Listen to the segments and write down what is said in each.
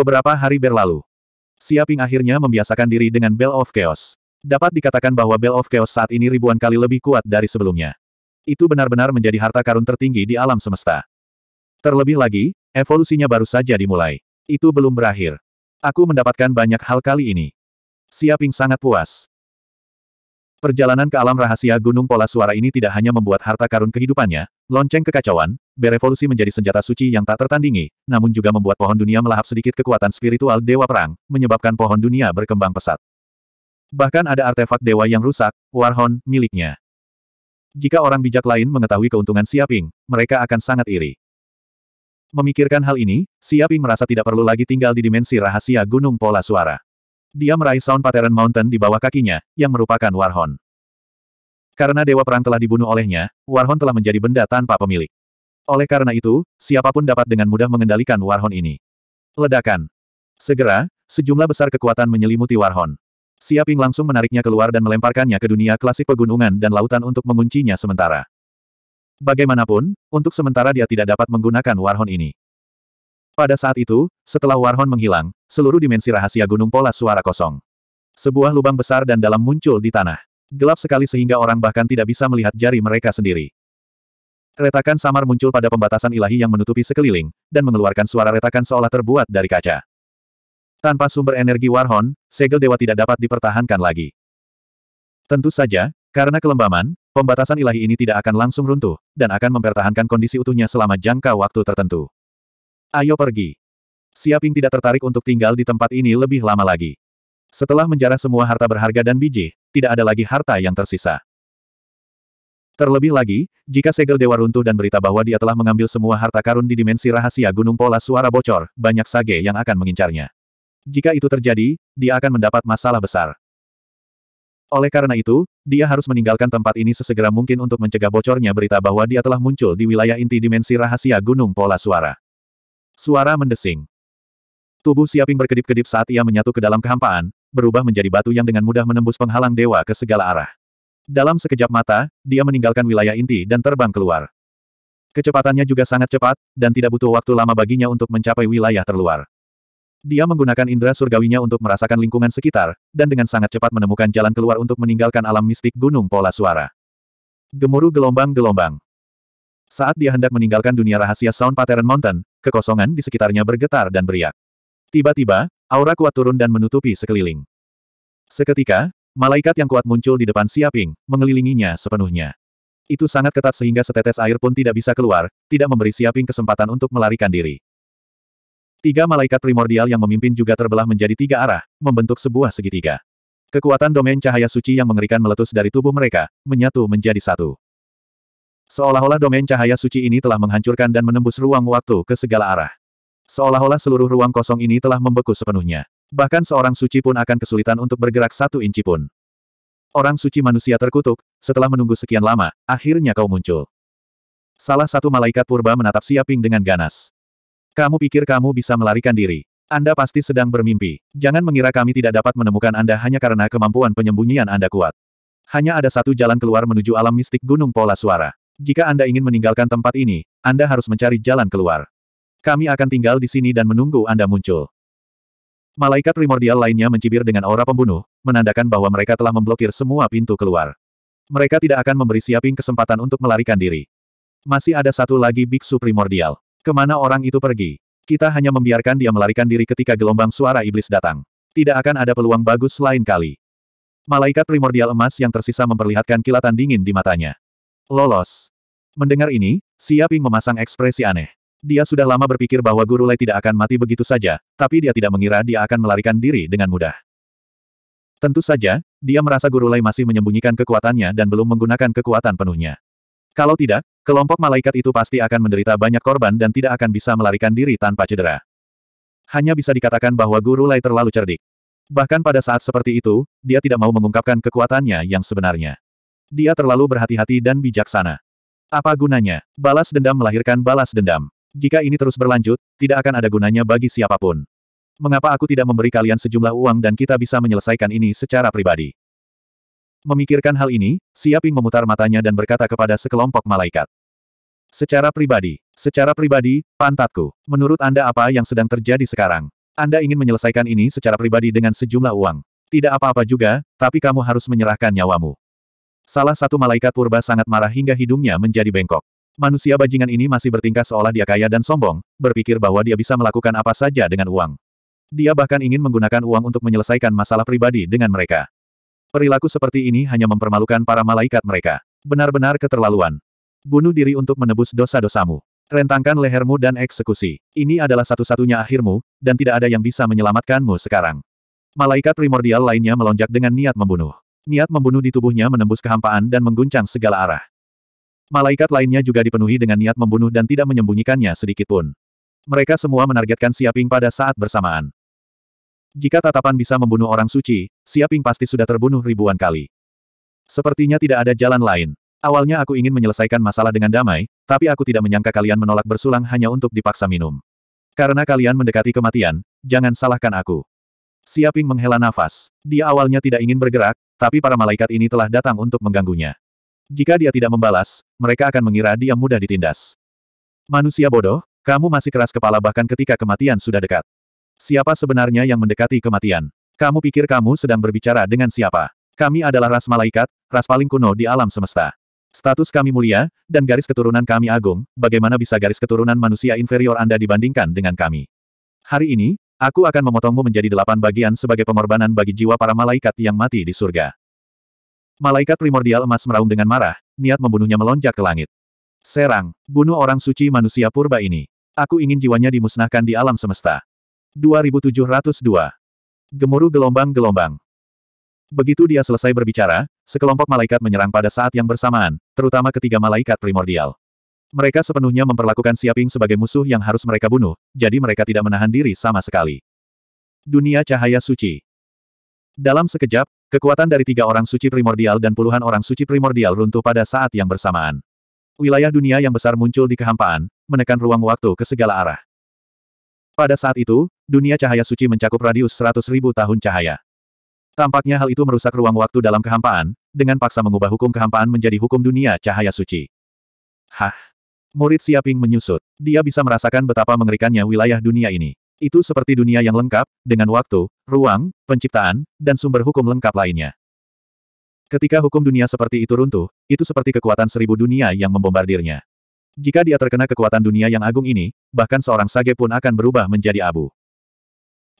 Beberapa hari berlalu. Siaping akhirnya membiasakan diri dengan Bell of Chaos. Dapat dikatakan bahwa Bell of Chaos saat ini ribuan kali lebih kuat dari sebelumnya. Itu benar-benar menjadi harta karun tertinggi di alam semesta. Terlebih lagi, evolusinya baru saja dimulai. Itu belum berakhir. Aku mendapatkan banyak hal kali ini. Siaping sangat puas. Perjalanan ke alam rahasia Gunung Pola Suara ini tidak hanya membuat harta karun kehidupannya, lonceng kekacauan, berevolusi menjadi senjata suci yang tak tertandingi, namun juga membuat pohon dunia melahap sedikit kekuatan spiritual Dewa Perang, menyebabkan pohon dunia berkembang pesat. Bahkan ada artefak dewa yang rusak, Warhon, miliknya. Jika orang bijak lain mengetahui keuntungan Siaping, mereka akan sangat iri. Memikirkan hal ini, Siaping merasa tidak perlu lagi tinggal di dimensi rahasia Gunung Pola Suara. Dia meraih Sound Pattern Mountain di bawah kakinya, yang merupakan Warhon. Karena Dewa Perang telah dibunuh olehnya, Warhon telah menjadi benda tanpa pemilik. Oleh karena itu, siapapun dapat dengan mudah mengendalikan Warhon ini. Ledakan. Segera, sejumlah besar kekuatan menyelimuti Warhon. Siaping langsung menariknya keluar dan melemparkannya ke dunia klasik pegunungan dan lautan untuk menguncinya sementara. Bagaimanapun, untuk sementara dia tidak dapat menggunakan Warhon ini. Pada saat itu, setelah Warhon menghilang, seluruh dimensi rahasia gunung pola suara kosong. Sebuah lubang besar dan dalam muncul di tanah. Gelap sekali sehingga orang bahkan tidak bisa melihat jari mereka sendiri. Retakan samar muncul pada pembatasan ilahi yang menutupi sekeliling, dan mengeluarkan suara retakan seolah terbuat dari kaca. Tanpa sumber energi Warhon, segel dewa tidak dapat dipertahankan lagi. Tentu saja, karena kelembaman, pembatasan ilahi ini tidak akan langsung runtuh, dan akan mempertahankan kondisi utuhnya selama jangka waktu tertentu. Ayo pergi. Siaping tidak tertarik untuk tinggal di tempat ini lebih lama lagi. Setelah menjarah semua harta berharga dan biji, tidak ada lagi harta yang tersisa. Terlebih lagi, jika segel dewa runtuh dan berita bahwa dia telah mengambil semua harta karun di dimensi rahasia gunung pola suara bocor, banyak sage yang akan mengincarnya. Jika itu terjadi, dia akan mendapat masalah besar. Oleh karena itu, dia harus meninggalkan tempat ini sesegera mungkin untuk mencegah bocornya berita bahwa dia telah muncul di wilayah inti dimensi rahasia gunung pola suara. Suara mendesing. Tubuh Siaping berkedip-kedip saat ia menyatu ke dalam kehampaan, berubah menjadi batu yang dengan mudah menembus penghalang dewa ke segala arah. Dalam sekejap mata, dia meninggalkan wilayah inti dan terbang keluar. Kecepatannya juga sangat cepat, dan tidak butuh waktu lama baginya untuk mencapai wilayah terluar. Dia menggunakan indera surgawinya untuk merasakan lingkungan sekitar, dan dengan sangat cepat menemukan jalan keluar untuk meninggalkan alam mistik gunung pola suara. Gemuruh gelombang-gelombang. Saat dia hendak meninggalkan dunia rahasia Sound Pattern Mountain, kekosongan di sekitarnya bergetar dan beriak. Tiba-tiba, aura kuat turun dan menutupi sekeliling. Seketika, Malaikat yang kuat muncul di depan Siaping, mengelilinginya sepenuhnya. Itu sangat ketat sehingga setetes air pun tidak bisa keluar, tidak memberi Siaping kesempatan untuk melarikan diri. Tiga malaikat primordial yang memimpin juga terbelah menjadi tiga arah, membentuk sebuah segitiga. Kekuatan domain cahaya suci yang mengerikan meletus dari tubuh mereka, menyatu menjadi satu. Seolah-olah domain cahaya suci ini telah menghancurkan dan menembus ruang waktu ke segala arah. Seolah-olah seluruh ruang kosong ini telah membeku sepenuhnya. Bahkan seorang suci pun akan kesulitan untuk bergerak satu inci pun. Orang suci manusia terkutuk, setelah menunggu sekian lama, akhirnya kau muncul. Salah satu malaikat purba menatap Siaping dengan ganas. Kamu pikir kamu bisa melarikan diri. Anda pasti sedang bermimpi. Jangan mengira kami tidak dapat menemukan Anda hanya karena kemampuan penyembunyian Anda kuat. Hanya ada satu jalan keluar menuju alam mistik Gunung Pola Suara. Jika Anda ingin meninggalkan tempat ini, Anda harus mencari jalan keluar. Kami akan tinggal di sini dan menunggu Anda muncul. Malaikat primordial lainnya mencibir dengan aura pembunuh, menandakan bahwa mereka telah memblokir semua pintu keluar. Mereka tidak akan memberi Siaping kesempatan untuk melarikan diri. Masih ada satu lagi biksu primordial. Kemana orang itu pergi? Kita hanya membiarkan dia melarikan diri ketika gelombang suara iblis datang. Tidak akan ada peluang bagus lain kali. Malaikat primordial emas yang tersisa memperlihatkan kilatan dingin di matanya. Lolos. Mendengar ini, Siaping memasang ekspresi aneh. Dia sudah lama berpikir bahwa Guru Lai tidak akan mati begitu saja, tapi dia tidak mengira dia akan melarikan diri dengan mudah. Tentu saja, dia merasa Guru Lai masih menyembunyikan kekuatannya dan belum menggunakan kekuatan penuhnya. Kalau tidak, kelompok malaikat itu pasti akan menderita banyak korban dan tidak akan bisa melarikan diri tanpa cedera. Hanya bisa dikatakan bahwa Guru Lai terlalu cerdik. Bahkan pada saat seperti itu, dia tidak mau mengungkapkan kekuatannya yang sebenarnya. Dia terlalu berhati-hati dan bijaksana. Apa gunanya? Balas dendam melahirkan balas dendam. Jika ini terus berlanjut, tidak akan ada gunanya bagi siapapun. Mengapa aku tidak memberi kalian sejumlah uang dan kita bisa menyelesaikan ini secara pribadi? Memikirkan hal ini, Siaping memutar matanya dan berkata kepada sekelompok malaikat. Secara pribadi, secara pribadi, pantatku, menurut Anda apa yang sedang terjadi sekarang? Anda ingin menyelesaikan ini secara pribadi dengan sejumlah uang. Tidak apa-apa juga, tapi kamu harus menyerahkan nyawamu. Salah satu malaikat purba sangat marah hingga hidungnya menjadi bengkok. Manusia bajingan ini masih bertingkah seolah dia kaya dan sombong, berpikir bahwa dia bisa melakukan apa saja dengan uang. Dia bahkan ingin menggunakan uang untuk menyelesaikan masalah pribadi dengan mereka. Perilaku seperti ini hanya mempermalukan para malaikat mereka. Benar-benar keterlaluan. Bunuh diri untuk menebus dosa-dosamu. Rentangkan lehermu dan eksekusi. Ini adalah satu-satunya akhirmu, dan tidak ada yang bisa menyelamatkanmu sekarang. Malaikat primordial lainnya melonjak dengan niat membunuh. Niat membunuh di tubuhnya menembus kehampaan dan mengguncang segala arah. Malaikat lainnya juga dipenuhi dengan niat membunuh dan tidak menyembunyikannya sedikit pun. Mereka semua menargetkan Siaping pada saat bersamaan. Jika tatapan bisa membunuh orang suci, Siaping pasti sudah terbunuh ribuan kali. Sepertinya tidak ada jalan lain. Awalnya aku ingin menyelesaikan masalah dengan damai, tapi aku tidak menyangka kalian menolak bersulang hanya untuk dipaksa minum. Karena kalian mendekati kematian, jangan salahkan aku. Siaping menghela nafas. Dia awalnya tidak ingin bergerak, tapi para malaikat ini telah datang untuk mengganggunya. Jika dia tidak membalas, mereka akan mengira dia mudah ditindas. Manusia bodoh, kamu masih keras kepala bahkan ketika kematian sudah dekat. Siapa sebenarnya yang mendekati kematian? Kamu pikir kamu sedang berbicara dengan siapa? Kami adalah ras malaikat, ras paling kuno di alam semesta. Status kami mulia, dan garis keturunan kami agung, bagaimana bisa garis keturunan manusia inferior Anda dibandingkan dengan kami? Hari ini, aku akan memotongmu menjadi delapan bagian sebagai pengorbanan bagi jiwa para malaikat yang mati di surga. Malaikat primordial emas meraung dengan marah, niat membunuhnya melonjak ke langit. Serang, bunuh orang suci manusia purba ini. Aku ingin jiwanya dimusnahkan di alam semesta. 2702. Gemuruh gelombang-gelombang. Begitu dia selesai berbicara, sekelompok malaikat menyerang pada saat yang bersamaan, terutama ketiga malaikat primordial. Mereka sepenuhnya memperlakukan Siaping sebagai musuh yang harus mereka bunuh, jadi mereka tidak menahan diri sama sekali. Dunia Cahaya Suci Dalam sekejap, Kekuatan dari tiga orang suci primordial dan puluhan orang suci primordial runtuh pada saat yang bersamaan. Wilayah dunia yang besar muncul di kehampaan, menekan ruang waktu ke segala arah. Pada saat itu, dunia cahaya suci mencakup radius ribu tahun cahaya. Tampaknya hal itu merusak ruang waktu dalam kehampaan, dengan paksa mengubah hukum kehampaan menjadi hukum dunia cahaya suci. Hah? Murid Siaping menyusut. Dia bisa merasakan betapa mengerikannya wilayah dunia ini. Itu seperti dunia yang lengkap, dengan waktu, ruang, penciptaan, dan sumber hukum lengkap lainnya. Ketika hukum dunia seperti itu runtuh, itu seperti kekuatan seribu dunia yang membombardirnya. Jika dia terkena kekuatan dunia yang agung ini, bahkan seorang sage pun akan berubah menjadi abu.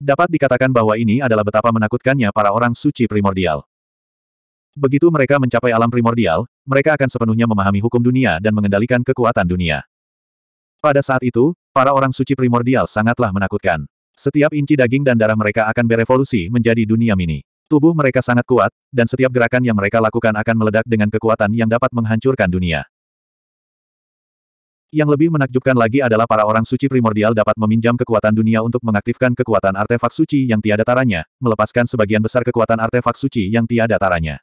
Dapat dikatakan bahwa ini adalah betapa menakutkannya para orang suci primordial. Begitu mereka mencapai alam primordial, mereka akan sepenuhnya memahami hukum dunia dan mengendalikan kekuatan dunia. Pada saat itu, para orang suci primordial sangatlah menakutkan. Setiap inci daging dan darah mereka akan berevolusi menjadi dunia mini. Tubuh mereka sangat kuat, dan setiap gerakan yang mereka lakukan akan meledak dengan kekuatan yang dapat menghancurkan dunia. Yang lebih menakjubkan lagi adalah para orang suci primordial dapat meminjam kekuatan dunia untuk mengaktifkan kekuatan artefak suci yang tiada taranya, melepaskan sebagian besar kekuatan artefak suci yang tiada taranya.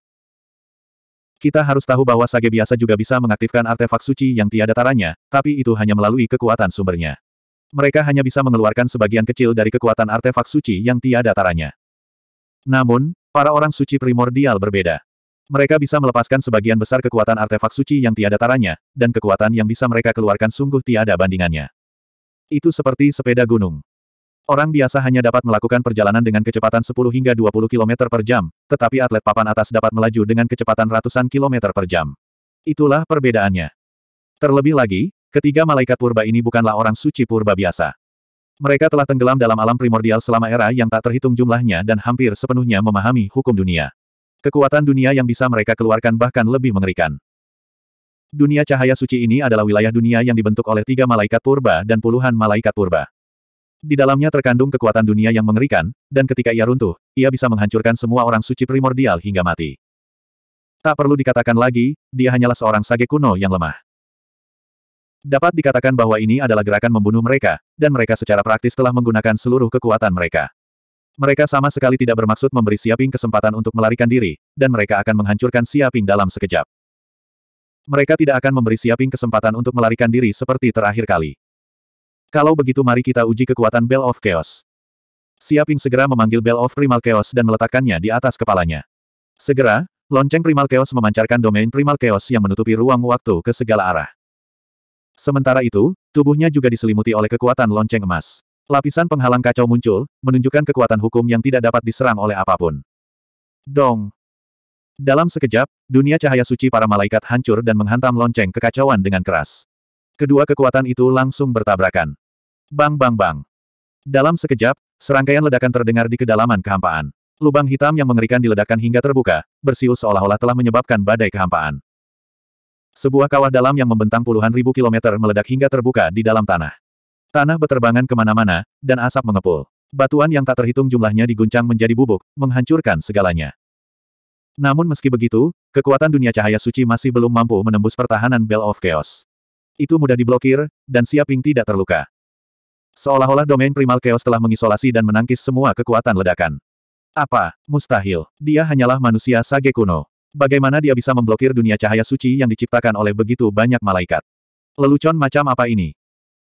Kita harus tahu bahwa sage biasa juga bisa mengaktifkan artefak suci yang tiada taranya, tapi itu hanya melalui kekuatan sumbernya. Mereka hanya bisa mengeluarkan sebagian kecil dari kekuatan artefak suci yang tiada taranya. Namun, para orang suci primordial berbeda. Mereka bisa melepaskan sebagian besar kekuatan artefak suci yang tiada taranya, dan kekuatan yang bisa mereka keluarkan sungguh tiada bandingannya. Itu seperti sepeda gunung. Orang biasa hanya dapat melakukan perjalanan dengan kecepatan 10 hingga 20 km per jam, tetapi atlet papan atas dapat melaju dengan kecepatan ratusan kilometer per jam. Itulah perbedaannya. Terlebih lagi, Ketiga malaikat purba ini bukanlah orang suci purba biasa. Mereka telah tenggelam dalam alam primordial selama era yang tak terhitung jumlahnya dan hampir sepenuhnya memahami hukum dunia. Kekuatan dunia yang bisa mereka keluarkan bahkan lebih mengerikan. Dunia cahaya suci ini adalah wilayah dunia yang dibentuk oleh tiga malaikat purba dan puluhan malaikat purba. Di dalamnya terkandung kekuatan dunia yang mengerikan, dan ketika ia runtuh, ia bisa menghancurkan semua orang suci primordial hingga mati. Tak perlu dikatakan lagi, dia hanyalah seorang sage kuno yang lemah. Dapat dikatakan bahwa ini adalah gerakan membunuh mereka, dan mereka secara praktis telah menggunakan seluruh kekuatan mereka. Mereka sama sekali tidak bermaksud memberi Siaping kesempatan untuk melarikan diri, dan mereka akan menghancurkan Siaping dalam sekejap. Mereka tidak akan memberi Siaping kesempatan untuk melarikan diri seperti terakhir kali. Kalau begitu mari kita uji kekuatan Bell of Chaos. Siaping segera memanggil Bell of Primal Chaos dan meletakkannya di atas kepalanya. Segera, lonceng Primal Chaos memancarkan domain Primal Chaos yang menutupi ruang waktu ke segala arah. Sementara itu, tubuhnya juga diselimuti oleh kekuatan lonceng emas. Lapisan penghalang kacau muncul, menunjukkan kekuatan hukum yang tidak dapat diserang oleh apapun. Dong! Dalam sekejap, dunia cahaya suci para malaikat hancur dan menghantam lonceng kekacauan dengan keras. Kedua kekuatan itu langsung bertabrakan. Bang bang bang! Dalam sekejap, serangkaian ledakan terdengar di kedalaman kehampaan. Lubang hitam yang mengerikan diledakkan hingga terbuka, bersiul seolah-olah telah menyebabkan badai kehampaan. Sebuah kawah dalam yang membentang puluhan ribu kilometer meledak hingga terbuka di dalam tanah. Tanah beterbangan kemana-mana, dan asap mengepul. Batuan yang tak terhitung jumlahnya diguncang menjadi bubuk, menghancurkan segalanya. Namun meski begitu, kekuatan dunia cahaya suci masih belum mampu menembus pertahanan Bell of Chaos. Itu mudah diblokir, dan siaping tidak terluka. Seolah-olah domain primal chaos telah mengisolasi dan menangkis semua kekuatan ledakan. Apa? Mustahil. Dia hanyalah manusia sage kuno. Bagaimana dia bisa memblokir dunia cahaya suci yang diciptakan oleh begitu banyak malaikat? Lelucon macam apa ini?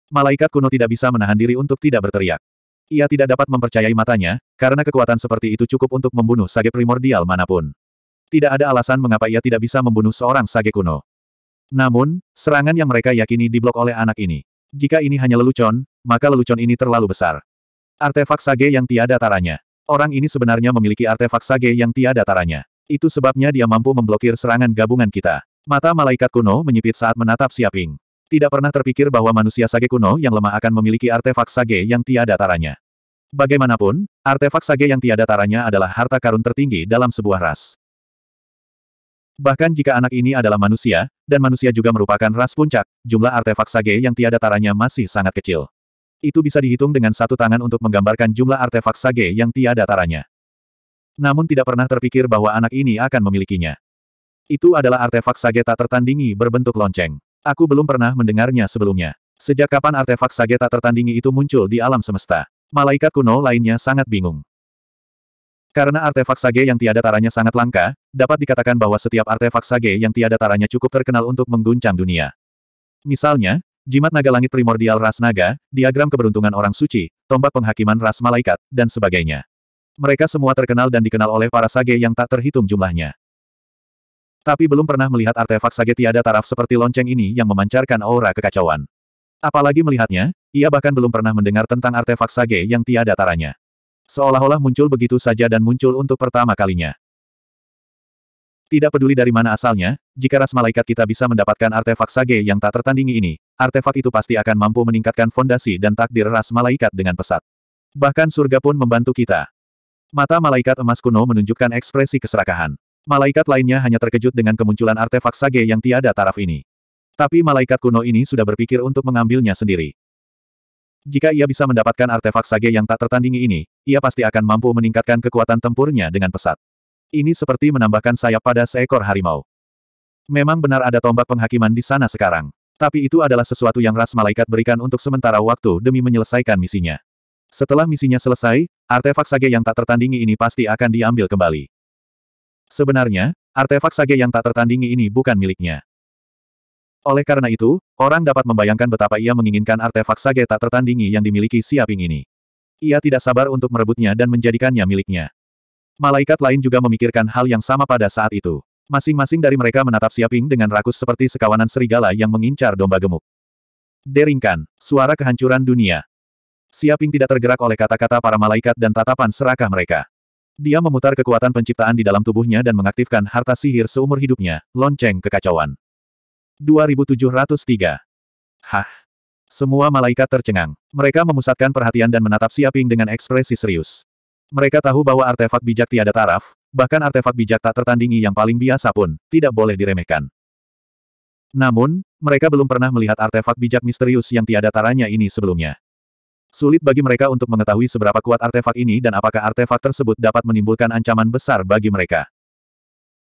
Malaikat kuno tidak bisa menahan diri untuk tidak berteriak. Ia tidak dapat mempercayai matanya, karena kekuatan seperti itu cukup untuk membunuh sage primordial manapun. Tidak ada alasan mengapa ia tidak bisa membunuh seorang sage kuno. Namun, serangan yang mereka yakini diblok oleh anak ini. Jika ini hanya lelucon, maka lelucon ini terlalu besar. Artefak sage yang tiada taranya. Orang ini sebenarnya memiliki artefak sage yang tiada taranya. Itu sebabnya dia mampu memblokir serangan gabungan kita. Mata malaikat kuno menyipit saat menatap Siaping. Tidak pernah terpikir bahwa manusia sage kuno yang lemah akan memiliki artefak sage yang tiada taranya. Bagaimanapun, artefak sage yang tiada taranya adalah harta karun tertinggi dalam sebuah ras. Bahkan jika anak ini adalah manusia, dan manusia juga merupakan ras puncak, jumlah artefak sage yang tiada taranya masih sangat kecil. Itu bisa dihitung dengan satu tangan untuk menggambarkan jumlah artefak sage yang tiada taranya. Namun tidak pernah terpikir bahwa anak ini akan memilikinya. Itu adalah artefak sageta tertandingi berbentuk lonceng. Aku belum pernah mendengarnya sebelumnya. Sejak kapan artefak sageta tertandingi itu muncul di alam semesta? Malaikat kuno lainnya sangat bingung. Karena artefak sage yang tiada taranya sangat langka, dapat dikatakan bahwa setiap artefak sage yang tiada taranya cukup terkenal untuk mengguncang dunia. Misalnya, jimat naga langit primordial ras naga, diagram keberuntungan orang suci, tombak penghakiman ras malaikat, dan sebagainya. Mereka semua terkenal dan dikenal oleh para sage yang tak terhitung jumlahnya. Tapi belum pernah melihat artefak sage tiada taraf seperti lonceng ini yang memancarkan aura kekacauan. Apalagi melihatnya, ia bahkan belum pernah mendengar tentang artefak sage yang tiada taranya. Seolah-olah muncul begitu saja dan muncul untuk pertama kalinya. Tidak peduli dari mana asalnya, jika ras malaikat kita bisa mendapatkan artefak sage yang tak tertandingi ini, artefak itu pasti akan mampu meningkatkan fondasi dan takdir ras malaikat dengan pesat. Bahkan surga pun membantu kita. Mata malaikat emas kuno menunjukkan ekspresi keserakahan. Malaikat lainnya hanya terkejut dengan kemunculan artefak sage yang tiada taraf ini. Tapi malaikat kuno ini sudah berpikir untuk mengambilnya sendiri. Jika ia bisa mendapatkan artefak sage yang tak tertandingi ini, ia pasti akan mampu meningkatkan kekuatan tempurnya dengan pesat. Ini seperti menambahkan sayap pada seekor harimau. Memang benar ada tombak penghakiman di sana sekarang. Tapi itu adalah sesuatu yang ras malaikat berikan untuk sementara waktu demi menyelesaikan misinya. Setelah misinya selesai, artefak sage yang tak tertandingi ini pasti akan diambil kembali. Sebenarnya, artefak sage yang tak tertandingi ini bukan miliknya. Oleh karena itu, orang dapat membayangkan betapa ia menginginkan artefak sage tak tertandingi yang dimiliki Siaping ini. Ia tidak sabar untuk merebutnya dan menjadikannya miliknya. Malaikat lain juga memikirkan hal yang sama pada saat itu. Masing-masing dari mereka menatap Siaping dengan rakus seperti sekawanan serigala yang mengincar domba gemuk. Deringkan, suara kehancuran dunia. Siaping tidak tergerak oleh kata-kata para malaikat dan tatapan serakah mereka. Dia memutar kekuatan penciptaan di dalam tubuhnya dan mengaktifkan harta sihir seumur hidupnya, lonceng kekacauan. 2703 Hah! Semua malaikat tercengang. Mereka memusatkan perhatian dan menatap Siaping dengan ekspresi serius. Mereka tahu bahwa artefak bijak tiada taraf, bahkan artefak bijak tak tertandingi yang paling biasa pun, tidak boleh diremehkan. Namun, mereka belum pernah melihat artefak bijak misterius yang tiada taranya ini sebelumnya. Sulit bagi mereka untuk mengetahui seberapa kuat artefak ini dan apakah artefak tersebut dapat menimbulkan ancaman besar bagi mereka.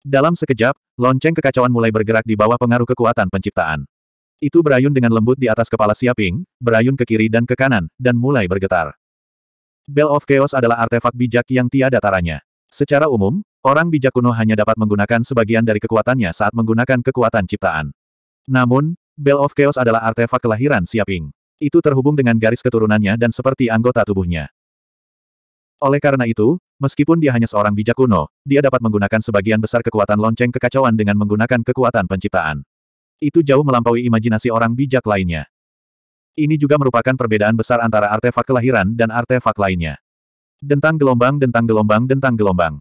Dalam sekejap, lonceng kekacauan mulai bergerak di bawah pengaruh kekuatan penciptaan. Itu berayun dengan lembut di atas kepala Siaping, berayun ke kiri dan ke kanan, dan mulai bergetar. Bell of Chaos adalah artefak bijak yang tiada taranya. Secara umum, orang bijak kuno hanya dapat menggunakan sebagian dari kekuatannya saat menggunakan kekuatan ciptaan. Namun, Bell of Chaos adalah artefak kelahiran Siaping. Itu terhubung dengan garis keturunannya dan seperti anggota tubuhnya. Oleh karena itu, meskipun dia hanya seorang bijak kuno, dia dapat menggunakan sebagian besar kekuatan lonceng kekacauan dengan menggunakan kekuatan penciptaan. Itu jauh melampaui imajinasi orang bijak lainnya. Ini juga merupakan perbedaan besar antara artefak kelahiran dan artefak lainnya. Dentang gelombang dentang gelombang dentang gelombang.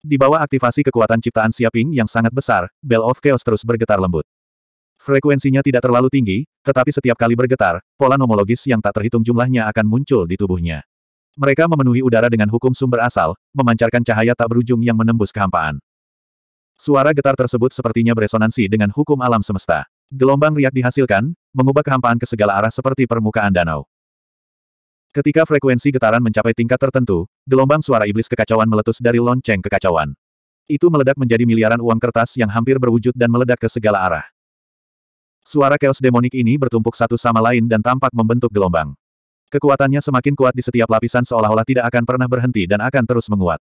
Di bawah aktivasi kekuatan ciptaan Siaping yang sangat besar, Bell of Chaos terus bergetar lembut. Frekuensinya tidak terlalu tinggi, tetapi setiap kali bergetar, pola nomologis yang tak terhitung jumlahnya akan muncul di tubuhnya. Mereka memenuhi udara dengan hukum sumber asal, memancarkan cahaya tak berujung yang menembus kehampaan. Suara getar tersebut sepertinya beresonansi dengan hukum alam semesta. Gelombang riak dihasilkan, mengubah kehampaan ke segala arah seperti permukaan danau. Ketika frekuensi getaran mencapai tingkat tertentu, gelombang suara iblis kekacauan meletus dari lonceng kekacauan. Itu meledak menjadi miliaran uang kertas yang hampir berwujud dan meledak ke segala arah. Suara keos demonik ini bertumpuk satu sama lain dan tampak membentuk gelombang. Kekuatannya semakin kuat di setiap lapisan seolah-olah tidak akan pernah berhenti dan akan terus menguat.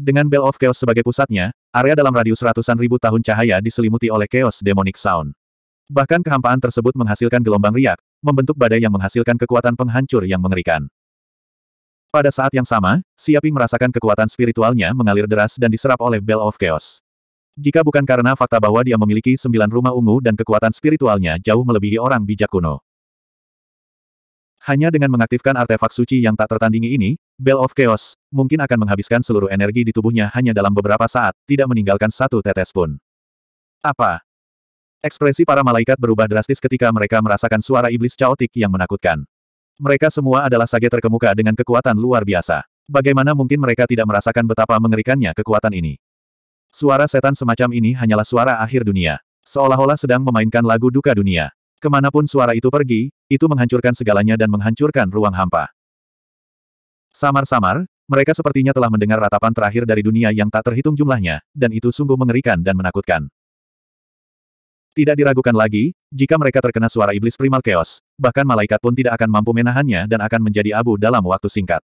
Dengan Bell of Chaos sebagai pusatnya, area dalam radius ratusan ribu tahun cahaya diselimuti oleh Chaos Demonic Sound. Bahkan kehampaan tersebut menghasilkan gelombang riak, membentuk badai yang menghasilkan kekuatan penghancur yang mengerikan. Pada saat yang sama, Siaping merasakan kekuatan spiritualnya mengalir deras dan diserap oleh Bell of Chaos. Jika bukan karena fakta bahwa dia memiliki sembilan rumah ungu dan kekuatan spiritualnya jauh melebihi orang bijak kuno. Hanya dengan mengaktifkan artefak suci yang tak tertandingi ini, Bell of Chaos, mungkin akan menghabiskan seluruh energi di tubuhnya hanya dalam beberapa saat, tidak meninggalkan satu tetes pun. Apa? Ekspresi para malaikat berubah drastis ketika mereka merasakan suara iblis caotik yang menakutkan. Mereka semua adalah sage terkemuka dengan kekuatan luar biasa. Bagaimana mungkin mereka tidak merasakan betapa mengerikannya kekuatan ini? Suara setan semacam ini hanyalah suara akhir dunia. Seolah-olah sedang memainkan lagu duka dunia. Kemanapun suara itu pergi, itu menghancurkan segalanya dan menghancurkan ruang hampa. Samar-samar, mereka sepertinya telah mendengar ratapan terakhir dari dunia yang tak terhitung jumlahnya, dan itu sungguh mengerikan dan menakutkan. Tidak diragukan lagi, jika mereka terkena suara iblis primal chaos, bahkan malaikat pun tidak akan mampu menahannya dan akan menjadi abu dalam waktu singkat.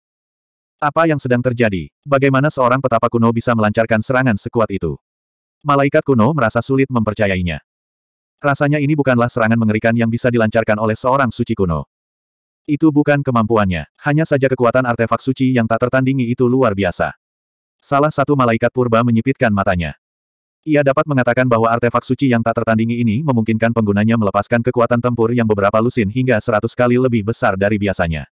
Apa yang sedang terjadi? Bagaimana seorang petapa kuno bisa melancarkan serangan sekuat itu? Malaikat kuno merasa sulit mempercayainya. Rasanya ini bukanlah serangan mengerikan yang bisa dilancarkan oleh seorang suci kuno. Itu bukan kemampuannya, hanya saja kekuatan artefak suci yang tak tertandingi itu luar biasa. Salah satu malaikat purba menyipitkan matanya. Ia dapat mengatakan bahwa artefak suci yang tak tertandingi ini memungkinkan penggunanya melepaskan kekuatan tempur yang beberapa lusin hingga seratus kali lebih besar dari biasanya.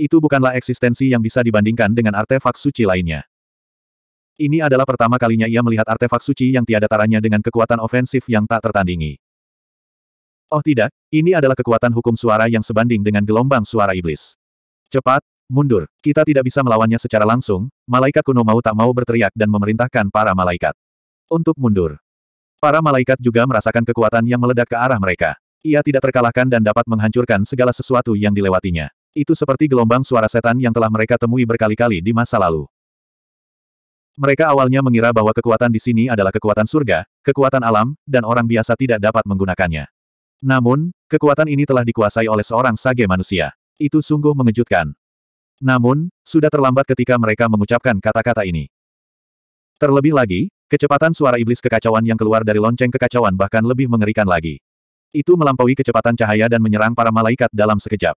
Itu bukanlah eksistensi yang bisa dibandingkan dengan artefak suci lainnya. Ini adalah pertama kalinya ia melihat artefak suci yang tiada taranya dengan kekuatan ofensif yang tak tertandingi. Oh tidak, ini adalah kekuatan hukum suara yang sebanding dengan gelombang suara iblis. Cepat, mundur, kita tidak bisa melawannya secara langsung, malaikat kuno mau tak mau berteriak dan memerintahkan para malaikat. Untuk mundur. Para malaikat juga merasakan kekuatan yang meledak ke arah mereka. Ia tidak terkalahkan dan dapat menghancurkan segala sesuatu yang dilewatinya. Itu seperti gelombang suara setan yang telah mereka temui berkali-kali di masa lalu. Mereka awalnya mengira bahwa kekuatan di sini adalah kekuatan surga, kekuatan alam, dan orang biasa tidak dapat menggunakannya. Namun, kekuatan ini telah dikuasai oleh seorang sage manusia. Itu sungguh mengejutkan. Namun, sudah terlambat ketika mereka mengucapkan kata-kata ini. Terlebih lagi, kecepatan suara iblis kekacauan yang keluar dari lonceng kekacauan bahkan lebih mengerikan lagi. Itu melampaui kecepatan cahaya dan menyerang para malaikat dalam sekejap.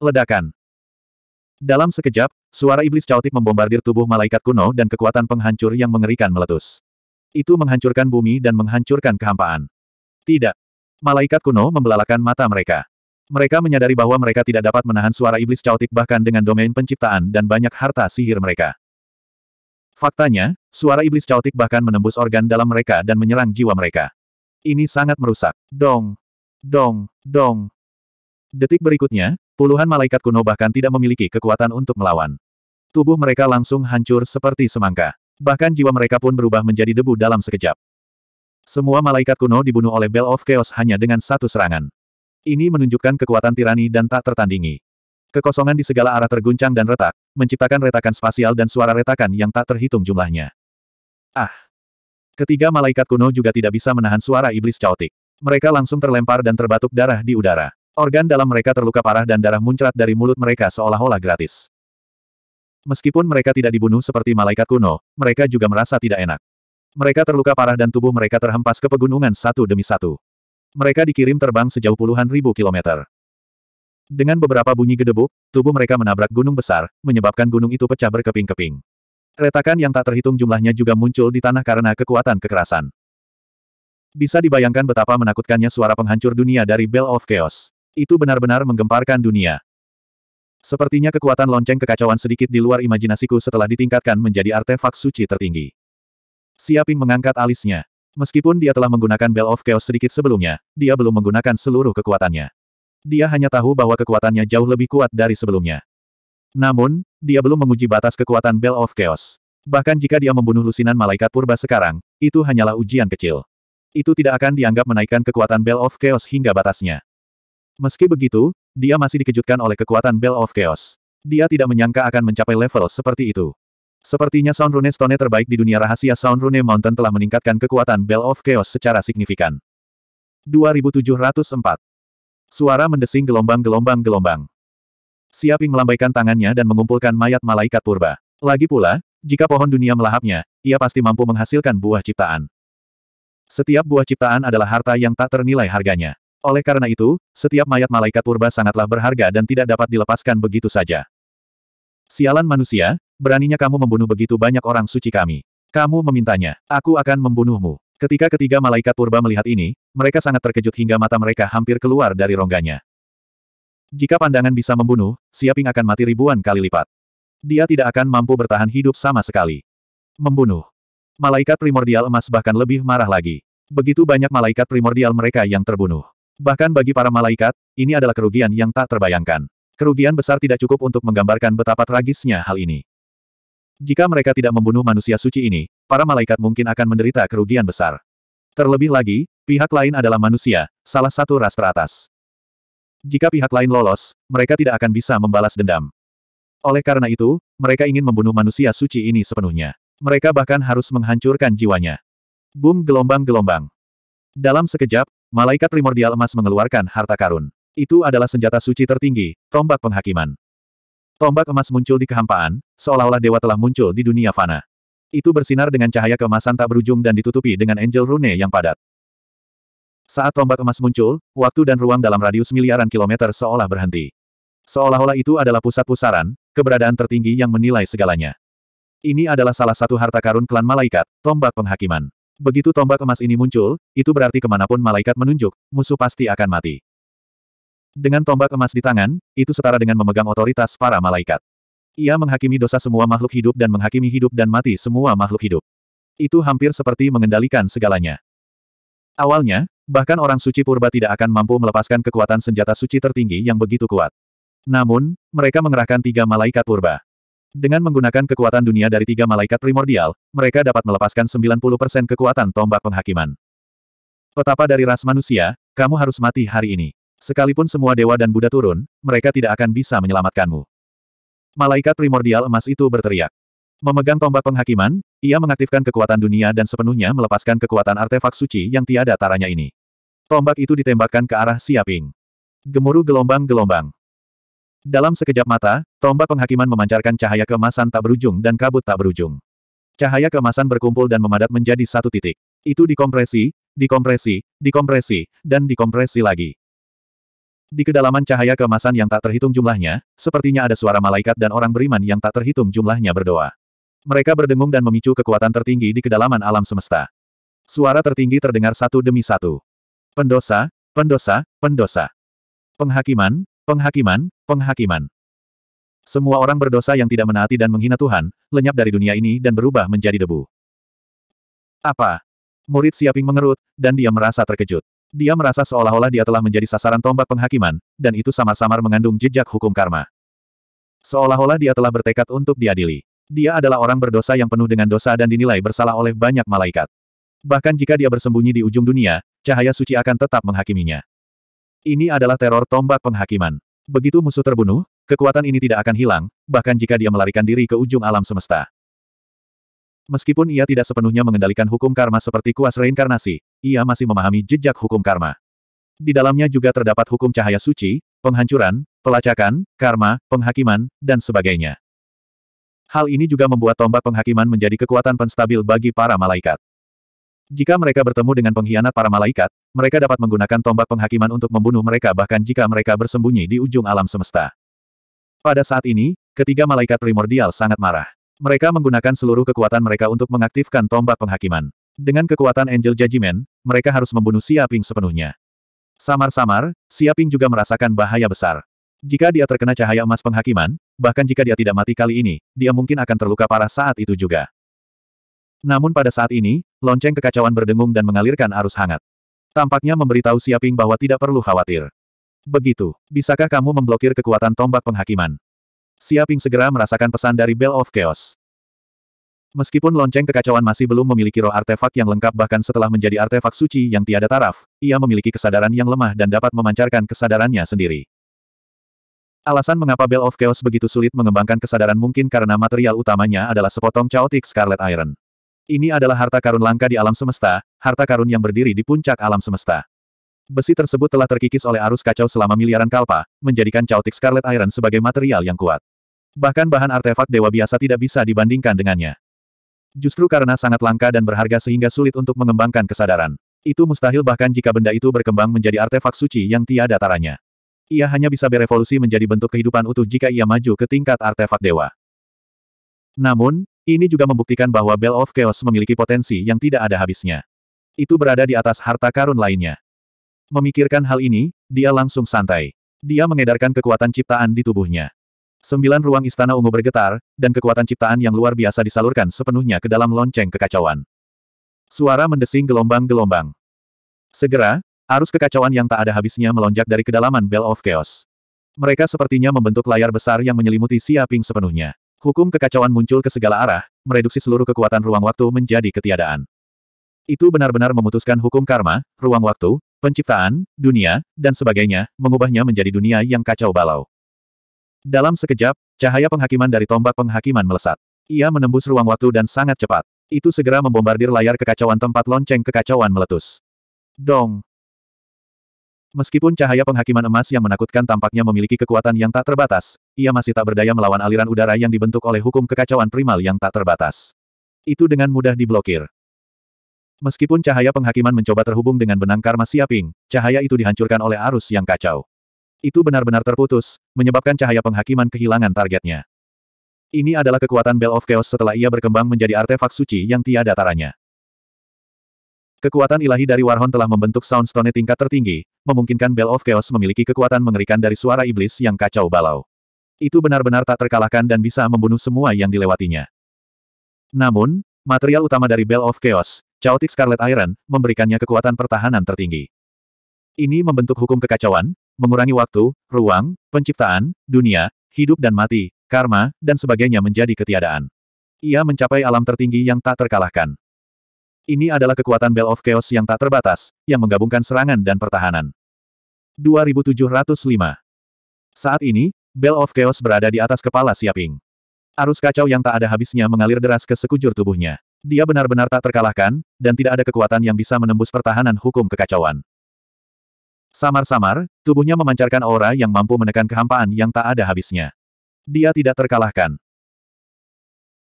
Ledakan. Dalam sekejap, suara iblis caotik membombardir tubuh malaikat kuno dan kekuatan penghancur yang mengerikan meletus. Itu menghancurkan bumi dan menghancurkan kehampaan. Tidak. Malaikat kuno membelalakan mata mereka. Mereka menyadari bahwa mereka tidak dapat menahan suara iblis caotik bahkan dengan domain penciptaan dan banyak harta sihir mereka. Faktanya, suara iblis caotik bahkan menembus organ dalam mereka dan menyerang jiwa mereka. Ini sangat merusak. Dong. Dong. Dong. Detik berikutnya, Puluhan malaikat kuno bahkan tidak memiliki kekuatan untuk melawan. Tubuh mereka langsung hancur seperti semangka. Bahkan jiwa mereka pun berubah menjadi debu dalam sekejap. Semua malaikat kuno dibunuh oleh Bell of Chaos hanya dengan satu serangan. Ini menunjukkan kekuatan tirani dan tak tertandingi. Kekosongan di segala arah terguncang dan retak, menciptakan retakan spasial dan suara retakan yang tak terhitung jumlahnya. Ah! Ketiga malaikat kuno juga tidak bisa menahan suara iblis caotik. Mereka langsung terlempar dan terbatuk darah di udara. Organ dalam mereka terluka parah dan darah muncrat dari mulut mereka seolah-olah gratis. Meskipun mereka tidak dibunuh seperti malaikat kuno, mereka juga merasa tidak enak. Mereka terluka parah dan tubuh mereka terhempas ke pegunungan satu demi satu. Mereka dikirim terbang sejauh puluhan ribu kilometer. Dengan beberapa bunyi gedebuk, tubuh mereka menabrak gunung besar, menyebabkan gunung itu pecah berkeping-keping. Retakan yang tak terhitung jumlahnya juga muncul di tanah karena kekuatan kekerasan. Bisa dibayangkan betapa menakutkannya suara penghancur dunia dari Bell of Chaos. Itu benar-benar menggemparkan dunia. Sepertinya kekuatan lonceng kekacauan sedikit di luar imajinasiku setelah ditingkatkan menjadi artefak suci tertinggi. Siaping mengangkat alisnya. Meskipun dia telah menggunakan Bell of Chaos sedikit sebelumnya, dia belum menggunakan seluruh kekuatannya. Dia hanya tahu bahwa kekuatannya jauh lebih kuat dari sebelumnya. Namun, dia belum menguji batas kekuatan Bell of Chaos. Bahkan jika dia membunuh lusinan malaikat purba sekarang, itu hanyalah ujian kecil. Itu tidak akan dianggap menaikkan kekuatan Bell of Chaos hingga batasnya. Meski begitu, dia masih dikejutkan oleh kekuatan Bell of Chaos. Dia tidak menyangka akan mencapai level seperti itu. Sepertinya Sound Rune Stone terbaik di dunia rahasia Sound Rune Mountain telah meningkatkan kekuatan Bell of Chaos secara signifikan. 2704 Suara mendesing gelombang-gelombang-gelombang. Siaping melambaikan tangannya dan mengumpulkan mayat malaikat purba. Lagi pula, jika pohon dunia melahapnya, ia pasti mampu menghasilkan buah ciptaan. Setiap buah ciptaan adalah harta yang tak ternilai harganya. Oleh karena itu, setiap mayat malaikat purba sangatlah berharga dan tidak dapat dilepaskan begitu saja. Sialan manusia, beraninya kamu membunuh begitu banyak orang suci kami. Kamu memintanya, aku akan membunuhmu. Ketika ketiga malaikat purba melihat ini, mereka sangat terkejut hingga mata mereka hampir keluar dari rongganya. Jika pandangan bisa membunuh, Siaping akan mati ribuan kali lipat. Dia tidak akan mampu bertahan hidup sama sekali. Membunuh. Malaikat primordial emas bahkan lebih marah lagi. Begitu banyak malaikat primordial mereka yang terbunuh. Bahkan bagi para malaikat, ini adalah kerugian yang tak terbayangkan. Kerugian besar tidak cukup untuk menggambarkan betapa tragisnya hal ini. Jika mereka tidak membunuh manusia suci ini, para malaikat mungkin akan menderita kerugian besar. Terlebih lagi, pihak lain adalah manusia, salah satu ras teratas. Jika pihak lain lolos, mereka tidak akan bisa membalas dendam. Oleh karena itu, mereka ingin membunuh manusia suci ini sepenuhnya. Mereka bahkan harus menghancurkan jiwanya. Boom gelombang-gelombang. Dalam sekejap, Malaikat primordial emas mengeluarkan harta karun. Itu adalah senjata suci tertinggi, tombak penghakiman. Tombak emas muncul di kehampaan, seolah-olah dewa telah muncul di dunia fana. Itu bersinar dengan cahaya keemasan tak berujung dan ditutupi dengan angel rune yang padat. Saat tombak emas muncul, waktu dan ruang dalam radius miliaran kilometer seolah berhenti. Seolah-olah itu adalah pusat pusaran, keberadaan tertinggi yang menilai segalanya. Ini adalah salah satu harta karun klan malaikat, tombak penghakiman. Begitu tombak emas ini muncul, itu berarti kemanapun malaikat menunjuk, musuh pasti akan mati. Dengan tombak emas di tangan, itu setara dengan memegang otoritas para malaikat. Ia menghakimi dosa semua makhluk hidup dan menghakimi hidup dan mati semua makhluk hidup. Itu hampir seperti mengendalikan segalanya. Awalnya, bahkan orang suci purba tidak akan mampu melepaskan kekuatan senjata suci tertinggi yang begitu kuat. Namun, mereka mengerahkan tiga malaikat purba. Dengan menggunakan kekuatan dunia dari tiga malaikat primordial, mereka dapat melepaskan 90% kekuatan tombak penghakiman. Petapa dari ras manusia, kamu harus mati hari ini. Sekalipun semua dewa dan Buddha turun, mereka tidak akan bisa menyelamatkanmu. Malaikat primordial emas itu berteriak. Memegang tombak penghakiman, ia mengaktifkan kekuatan dunia dan sepenuhnya melepaskan kekuatan artefak suci yang tiada taranya ini. Tombak itu ditembakkan ke arah Siaping. Gemuruh gelombang-gelombang. Dalam sekejap mata, tombak penghakiman memancarkan cahaya kemasan tak berujung dan kabut tak berujung. Cahaya kemasan berkumpul dan memadat menjadi satu titik. Itu dikompresi, dikompresi, dikompresi, dan dikompresi lagi. Di kedalaman cahaya kemasan yang tak terhitung jumlahnya, sepertinya ada suara malaikat dan orang beriman yang tak terhitung jumlahnya berdoa. Mereka berdengung dan memicu kekuatan tertinggi di kedalaman alam semesta. Suara tertinggi terdengar satu demi satu. Pendosa, pendosa, pendosa. Penghakiman, Penghakiman, penghakiman. Semua orang berdosa yang tidak menaati dan menghina Tuhan, lenyap dari dunia ini dan berubah menjadi debu. Apa? Murid Siaping mengerut, dan dia merasa terkejut. Dia merasa seolah-olah dia telah menjadi sasaran tombak penghakiman, dan itu samar-samar mengandung jejak hukum karma. Seolah-olah dia telah bertekad untuk diadili. Dia adalah orang berdosa yang penuh dengan dosa dan dinilai bersalah oleh banyak malaikat. Bahkan jika dia bersembunyi di ujung dunia, cahaya suci akan tetap menghakiminya. Ini adalah teror tombak penghakiman. Begitu musuh terbunuh, kekuatan ini tidak akan hilang, bahkan jika dia melarikan diri ke ujung alam semesta. Meskipun ia tidak sepenuhnya mengendalikan hukum karma seperti kuas reinkarnasi, ia masih memahami jejak hukum karma. Di dalamnya juga terdapat hukum cahaya suci, penghancuran, pelacakan, karma, penghakiman, dan sebagainya. Hal ini juga membuat tombak penghakiman menjadi kekuatan penstabil bagi para malaikat. Jika mereka bertemu dengan pengkhianat para malaikat, mereka dapat menggunakan tombak penghakiman untuk membunuh mereka bahkan jika mereka bersembunyi di ujung alam semesta. Pada saat ini, ketiga malaikat primordial sangat marah. Mereka menggunakan seluruh kekuatan mereka untuk mengaktifkan tombak penghakiman. Dengan kekuatan Angel Judgment, mereka harus membunuh Siaping sepenuhnya. Samar-samar, Siaping juga merasakan bahaya besar. Jika dia terkena cahaya emas penghakiman, bahkan jika dia tidak mati kali ini, dia mungkin akan terluka parah saat itu juga. Namun pada saat ini, lonceng kekacauan berdengung dan mengalirkan arus hangat. Tampaknya memberitahu Siaping bahwa tidak perlu khawatir. Begitu, bisakah kamu memblokir kekuatan tombak penghakiman? Siaping segera merasakan pesan dari Bell of Chaos. Meskipun lonceng kekacauan masih belum memiliki roh artefak yang lengkap bahkan setelah menjadi artefak suci yang tiada taraf, ia memiliki kesadaran yang lemah dan dapat memancarkan kesadarannya sendiri. Alasan mengapa Bell of Chaos begitu sulit mengembangkan kesadaran mungkin karena material utamanya adalah sepotong chaotic Scarlet Iron. Ini adalah harta karun langka di alam semesta, harta karun yang berdiri di puncak alam semesta. Besi tersebut telah terkikis oleh arus kacau selama miliaran kalpa, menjadikan caotik Scarlet Iron sebagai material yang kuat. Bahkan bahan artefak dewa biasa tidak bisa dibandingkan dengannya. Justru karena sangat langka dan berharga sehingga sulit untuk mengembangkan kesadaran. Itu mustahil bahkan jika benda itu berkembang menjadi artefak suci yang tiada taranya. Ia hanya bisa berevolusi menjadi bentuk kehidupan utuh jika ia maju ke tingkat artefak dewa. Namun, ini juga membuktikan bahwa Bell of Chaos memiliki potensi yang tidak ada habisnya. Itu berada di atas harta karun lainnya. Memikirkan hal ini, dia langsung santai. Dia mengedarkan kekuatan ciptaan di tubuhnya. Sembilan ruang istana ungu bergetar, dan kekuatan ciptaan yang luar biasa disalurkan sepenuhnya ke dalam lonceng kekacauan. Suara mendesing gelombang-gelombang. Segera, arus kekacauan yang tak ada habisnya melonjak dari kedalaman Bell of Chaos. Mereka sepertinya membentuk layar besar yang menyelimuti Xia sepenuhnya. Hukum kekacauan muncul ke segala arah, mereduksi seluruh kekuatan ruang waktu menjadi ketiadaan. Itu benar-benar memutuskan hukum karma, ruang waktu, penciptaan, dunia, dan sebagainya, mengubahnya menjadi dunia yang kacau balau. Dalam sekejap, cahaya penghakiman dari tombak penghakiman melesat. Ia menembus ruang waktu dan sangat cepat. Itu segera membombardir layar kekacauan tempat lonceng kekacauan meletus. Dong! Meskipun cahaya penghakiman emas yang menakutkan tampaknya memiliki kekuatan yang tak terbatas, ia masih tak berdaya melawan aliran udara yang dibentuk oleh hukum kekacauan primal yang tak terbatas. Itu dengan mudah diblokir. Meskipun cahaya penghakiman mencoba terhubung dengan benang karma siaping, cahaya itu dihancurkan oleh arus yang kacau. Itu benar-benar terputus, menyebabkan cahaya penghakiman kehilangan targetnya. Ini adalah kekuatan Bell of Chaos setelah ia berkembang menjadi artefak suci yang tiada taranya. Kekuatan ilahi dari Warhon telah membentuk Soundstone tingkat tertinggi, memungkinkan Bell of Chaos memiliki kekuatan mengerikan dari suara iblis yang kacau balau. Itu benar-benar tak terkalahkan dan bisa membunuh semua yang dilewatinya. Namun, material utama dari Bell of Chaos, Chaotic Scarlet Iron, memberikannya kekuatan pertahanan tertinggi. Ini membentuk hukum kekacauan, mengurangi waktu, ruang, penciptaan, dunia, hidup dan mati, karma, dan sebagainya menjadi ketiadaan. Ia mencapai alam tertinggi yang tak terkalahkan. Ini adalah kekuatan Bell of Chaos yang tak terbatas, yang menggabungkan serangan dan pertahanan. 2705 Saat ini, Bell of Chaos berada di atas kepala Siaping. Arus kacau yang tak ada habisnya mengalir deras ke sekujur tubuhnya. Dia benar-benar tak terkalahkan, dan tidak ada kekuatan yang bisa menembus pertahanan hukum kekacauan. Samar-samar, tubuhnya memancarkan aura yang mampu menekan kehampaan yang tak ada habisnya. Dia tidak terkalahkan.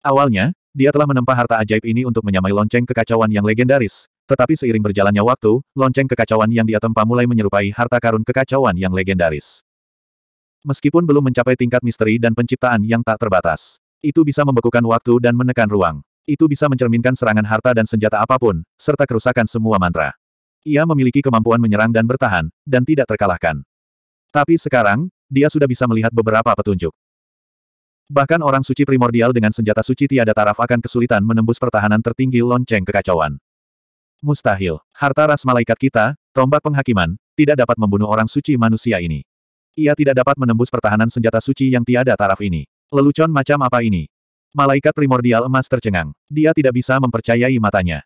Awalnya, dia telah menempa harta ajaib ini untuk menyamai lonceng kekacauan yang legendaris, tetapi seiring berjalannya waktu, lonceng kekacauan yang dia tempa mulai menyerupai harta karun kekacauan yang legendaris. Meskipun belum mencapai tingkat misteri dan penciptaan yang tak terbatas, itu bisa membekukan waktu dan menekan ruang. Itu bisa mencerminkan serangan harta dan senjata apapun, serta kerusakan semua mantra. Ia memiliki kemampuan menyerang dan bertahan, dan tidak terkalahkan. Tapi sekarang, dia sudah bisa melihat beberapa petunjuk. Bahkan orang suci primordial dengan senjata suci tiada taraf akan kesulitan menembus pertahanan tertinggi lonceng kekacauan. Mustahil. Harta ras malaikat kita, tombak penghakiman, tidak dapat membunuh orang suci manusia ini. Ia tidak dapat menembus pertahanan senjata suci yang tiada taraf ini. Lelucon macam apa ini? Malaikat primordial emas tercengang. Dia tidak bisa mempercayai matanya.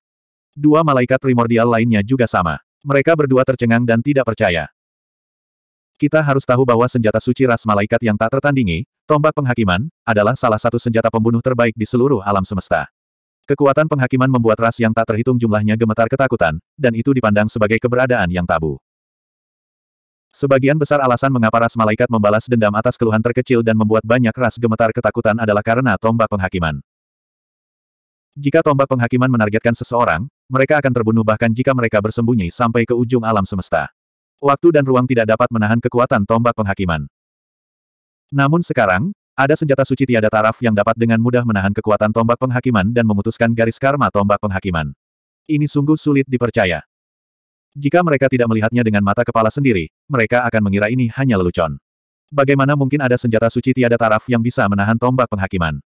Dua malaikat primordial lainnya juga sama. Mereka berdua tercengang dan tidak percaya. Kita harus tahu bahwa senjata suci ras malaikat yang tak tertandingi, tombak penghakiman, adalah salah satu senjata pembunuh terbaik di seluruh alam semesta. Kekuatan penghakiman membuat ras yang tak terhitung jumlahnya gemetar ketakutan, dan itu dipandang sebagai keberadaan yang tabu. Sebagian besar alasan mengapa ras malaikat membalas dendam atas keluhan terkecil dan membuat banyak ras gemetar ketakutan adalah karena tombak penghakiman. Jika tombak penghakiman menargetkan seseorang, mereka akan terbunuh bahkan jika mereka bersembunyi sampai ke ujung alam semesta. Waktu dan ruang tidak dapat menahan kekuatan tombak penghakiman. Namun sekarang, ada senjata suci tiada taraf yang dapat dengan mudah menahan kekuatan tombak penghakiman dan memutuskan garis karma tombak penghakiman. Ini sungguh sulit dipercaya. Jika mereka tidak melihatnya dengan mata kepala sendiri, mereka akan mengira ini hanya lelucon. Bagaimana mungkin ada senjata suci tiada taraf yang bisa menahan tombak penghakiman?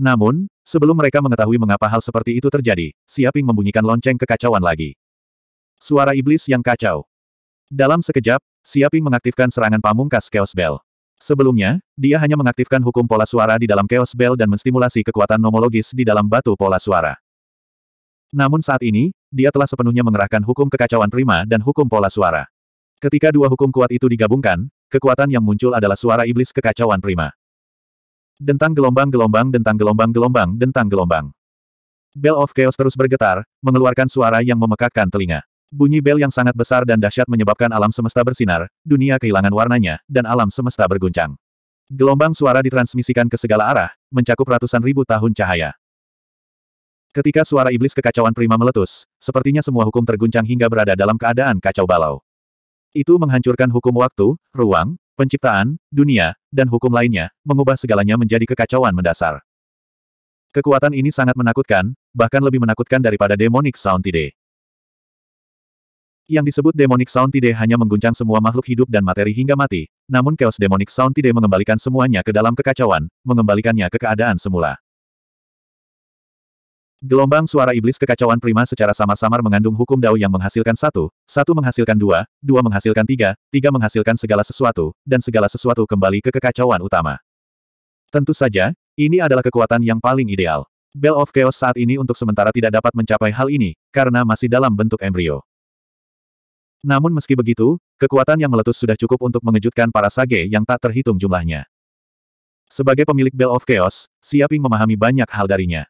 Namun, sebelum mereka mengetahui mengapa hal seperti itu terjadi, Siaping membunyikan lonceng kekacauan lagi. Suara iblis yang kacau. Dalam sekejap, Siaping mengaktifkan serangan pamungkas Chaos Bell. Sebelumnya, dia hanya mengaktifkan hukum pola suara di dalam Chaos Bell dan menstimulasi kekuatan nomologis di dalam batu pola suara. Namun saat ini, dia telah sepenuhnya mengerahkan hukum kekacauan prima dan hukum pola suara. Ketika dua hukum kuat itu digabungkan, kekuatan yang muncul adalah suara iblis kekacauan prima. Dentang gelombang-gelombang dentang gelombang-gelombang dentang gelombang. Bell of Chaos terus bergetar, mengeluarkan suara yang memekakkan telinga. Bunyi bel yang sangat besar dan dahsyat menyebabkan alam semesta bersinar, dunia kehilangan warnanya, dan alam semesta berguncang. Gelombang suara ditransmisikan ke segala arah, mencakup ratusan ribu tahun cahaya. Ketika suara iblis kekacauan prima meletus, sepertinya semua hukum terguncang hingga berada dalam keadaan kacau balau. Itu menghancurkan hukum waktu, ruang, penciptaan, dunia, dan hukum lainnya, mengubah segalanya menjadi kekacauan mendasar. Kekuatan ini sangat menakutkan, bahkan lebih menakutkan daripada demonic sound today. Yang disebut demonic sound tidak hanya mengguncang semua makhluk hidup dan materi hingga mati, namun chaos demonic sound tidak mengembalikan semuanya ke dalam kekacauan, mengembalikannya ke keadaan semula. Gelombang suara iblis kekacauan prima secara samar-samar mengandung hukum dao yang menghasilkan satu, satu menghasilkan dua, dua menghasilkan tiga, tiga menghasilkan segala sesuatu, dan segala sesuatu kembali ke kekacauan utama. Tentu saja, ini adalah kekuatan yang paling ideal. Bell of Chaos saat ini untuk sementara tidak dapat mencapai hal ini, karena masih dalam bentuk embrio. Namun meski begitu, kekuatan yang meletus sudah cukup untuk mengejutkan para sage yang tak terhitung jumlahnya. Sebagai pemilik Bell of Chaos, Siaping memahami banyak hal darinya.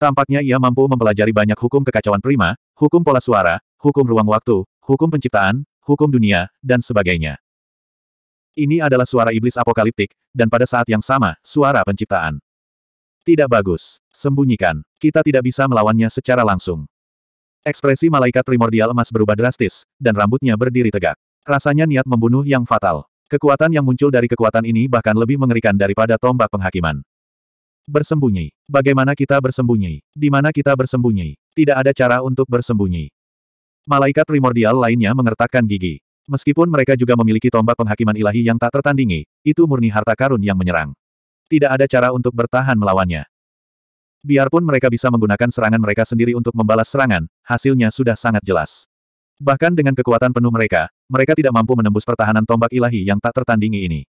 Tampaknya ia mampu mempelajari banyak hukum kekacauan prima, hukum pola suara, hukum ruang waktu, hukum penciptaan, hukum dunia, dan sebagainya. Ini adalah suara iblis apokaliptik, dan pada saat yang sama, suara penciptaan. Tidak bagus. Sembunyikan. Kita tidak bisa melawannya secara langsung. Ekspresi malaikat primordial emas berubah drastis, dan rambutnya berdiri tegak. Rasanya niat membunuh yang fatal. Kekuatan yang muncul dari kekuatan ini bahkan lebih mengerikan daripada tombak penghakiman. Bersembunyi. Bagaimana kita bersembunyi? Di mana kita bersembunyi? Tidak ada cara untuk bersembunyi. Malaikat primordial lainnya mengertakkan gigi. Meskipun mereka juga memiliki tombak penghakiman ilahi yang tak tertandingi, itu murni harta karun yang menyerang. Tidak ada cara untuk bertahan melawannya. Biarpun mereka bisa menggunakan serangan mereka sendiri untuk membalas serangan, hasilnya sudah sangat jelas. Bahkan dengan kekuatan penuh mereka, mereka tidak mampu menembus pertahanan tombak ilahi yang tak tertandingi ini.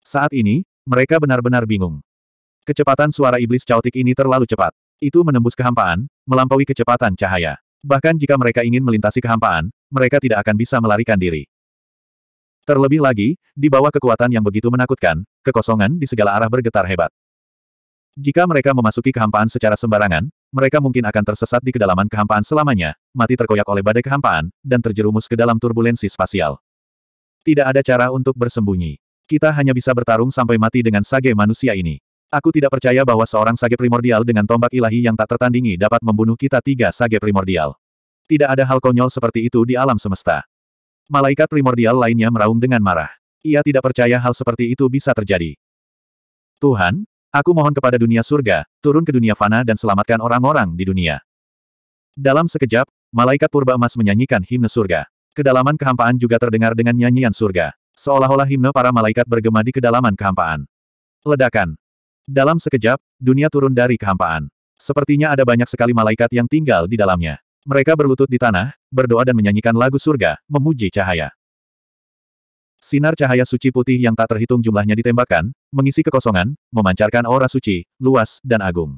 Saat ini, mereka benar-benar bingung. Kecepatan suara iblis cautik ini terlalu cepat. Itu menembus kehampaan, melampaui kecepatan cahaya. Bahkan jika mereka ingin melintasi kehampaan, mereka tidak akan bisa melarikan diri. Terlebih lagi, di bawah kekuatan yang begitu menakutkan, kekosongan di segala arah bergetar hebat. Jika mereka memasuki kehampaan secara sembarangan, mereka mungkin akan tersesat di kedalaman kehampaan selamanya, mati terkoyak oleh badai kehampaan, dan terjerumus ke dalam turbulensi spasial. Tidak ada cara untuk bersembunyi. Kita hanya bisa bertarung sampai mati dengan sage manusia ini. Aku tidak percaya bahwa seorang sage primordial dengan tombak ilahi yang tak tertandingi dapat membunuh kita tiga sage primordial. Tidak ada hal konyol seperti itu di alam semesta. Malaikat primordial lainnya meraung dengan marah. Ia tidak percaya hal seperti itu bisa terjadi. Tuhan, Aku mohon kepada dunia surga, turun ke dunia fana dan selamatkan orang-orang di dunia. Dalam sekejap, malaikat purba emas menyanyikan himne surga. Kedalaman kehampaan juga terdengar dengan nyanyian surga. Seolah-olah himne para malaikat bergema di kedalaman kehampaan. Ledakan. Dalam sekejap, dunia turun dari kehampaan. Sepertinya ada banyak sekali malaikat yang tinggal di dalamnya. Mereka berlutut di tanah, berdoa dan menyanyikan lagu surga, memuji cahaya. Sinar cahaya suci putih yang tak terhitung jumlahnya ditembakkan, mengisi kekosongan, memancarkan aura suci, luas, dan agung.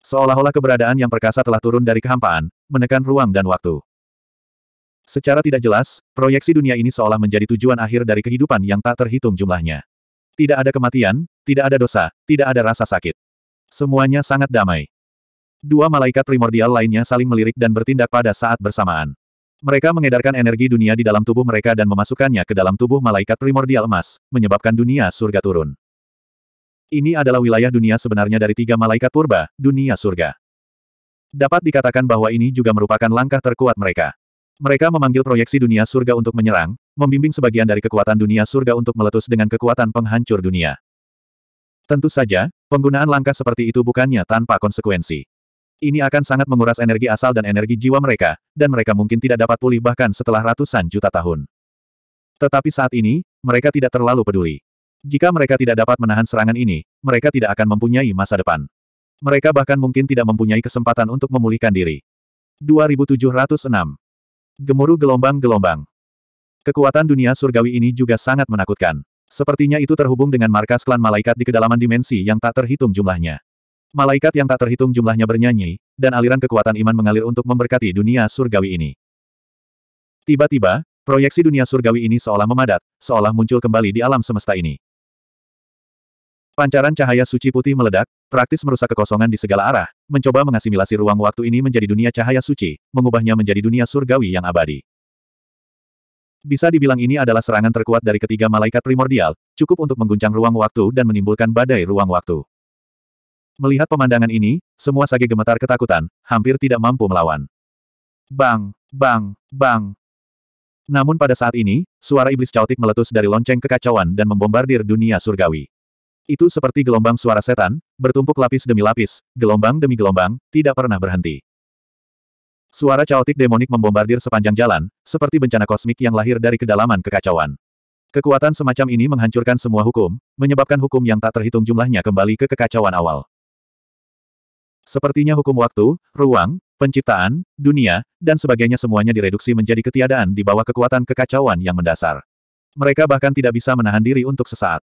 Seolah-olah keberadaan yang perkasa telah turun dari kehampaan, menekan ruang dan waktu. Secara tidak jelas, proyeksi dunia ini seolah menjadi tujuan akhir dari kehidupan yang tak terhitung jumlahnya. Tidak ada kematian, tidak ada dosa, tidak ada rasa sakit. Semuanya sangat damai. Dua malaikat primordial lainnya saling melirik dan bertindak pada saat bersamaan. Mereka mengedarkan energi dunia di dalam tubuh mereka dan memasukkannya ke dalam tubuh malaikat primordial emas, menyebabkan dunia surga turun. Ini adalah wilayah dunia sebenarnya dari tiga malaikat purba, dunia surga. Dapat dikatakan bahwa ini juga merupakan langkah terkuat mereka. Mereka memanggil proyeksi dunia surga untuk menyerang, membimbing sebagian dari kekuatan dunia surga untuk meletus dengan kekuatan penghancur dunia. Tentu saja, penggunaan langkah seperti itu bukannya tanpa konsekuensi. Ini akan sangat menguras energi asal dan energi jiwa mereka, dan mereka mungkin tidak dapat pulih bahkan setelah ratusan juta tahun. Tetapi saat ini, mereka tidak terlalu peduli. Jika mereka tidak dapat menahan serangan ini, mereka tidak akan mempunyai masa depan. Mereka bahkan mungkin tidak mempunyai kesempatan untuk memulihkan diri. 2706 Gemuruh gelombang-gelombang Kekuatan dunia surgawi ini juga sangat menakutkan. Sepertinya itu terhubung dengan markas klan malaikat di kedalaman dimensi yang tak terhitung jumlahnya. Malaikat yang tak terhitung jumlahnya bernyanyi, dan aliran kekuatan iman mengalir untuk memberkati dunia surgawi ini. Tiba-tiba, proyeksi dunia surgawi ini seolah memadat, seolah muncul kembali di alam semesta ini. Pancaran cahaya suci putih meledak, praktis merusak kekosongan di segala arah, mencoba mengasimilasi ruang waktu ini menjadi dunia cahaya suci, mengubahnya menjadi dunia surgawi yang abadi. Bisa dibilang ini adalah serangan terkuat dari ketiga malaikat primordial, cukup untuk mengguncang ruang waktu dan menimbulkan badai ruang waktu. Melihat pemandangan ini, semua sage gemetar ketakutan, hampir tidak mampu melawan. Bang, bang, bang. Namun pada saat ini, suara iblis caotik meletus dari lonceng kekacauan dan membombardir dunia surgawi. Itu seperti gelombang suara setan, bertumpuk lapis demi lapis, gelombang demi gelombang, tidak pernah berhenti. Suara caotik demonik membombardir sepanjang jalan, seperti bencana kosmik yang lahir dari kedalaman kekacauan. Kekuatan semacam ini menghancurkan semua hukum, menyebabkan hukum yang tak terhitung jumlahnya kembali ke kekacauan awal. Sepertinya hukum waktu, ruang, penciptaan, dunia, dan sebagainya semuanya direduksi menjadi ketiadaan di bawah kekuatan kekacauan yang mendasar. Mereka bahkan tidak bisa menahan diri untuk sesaat.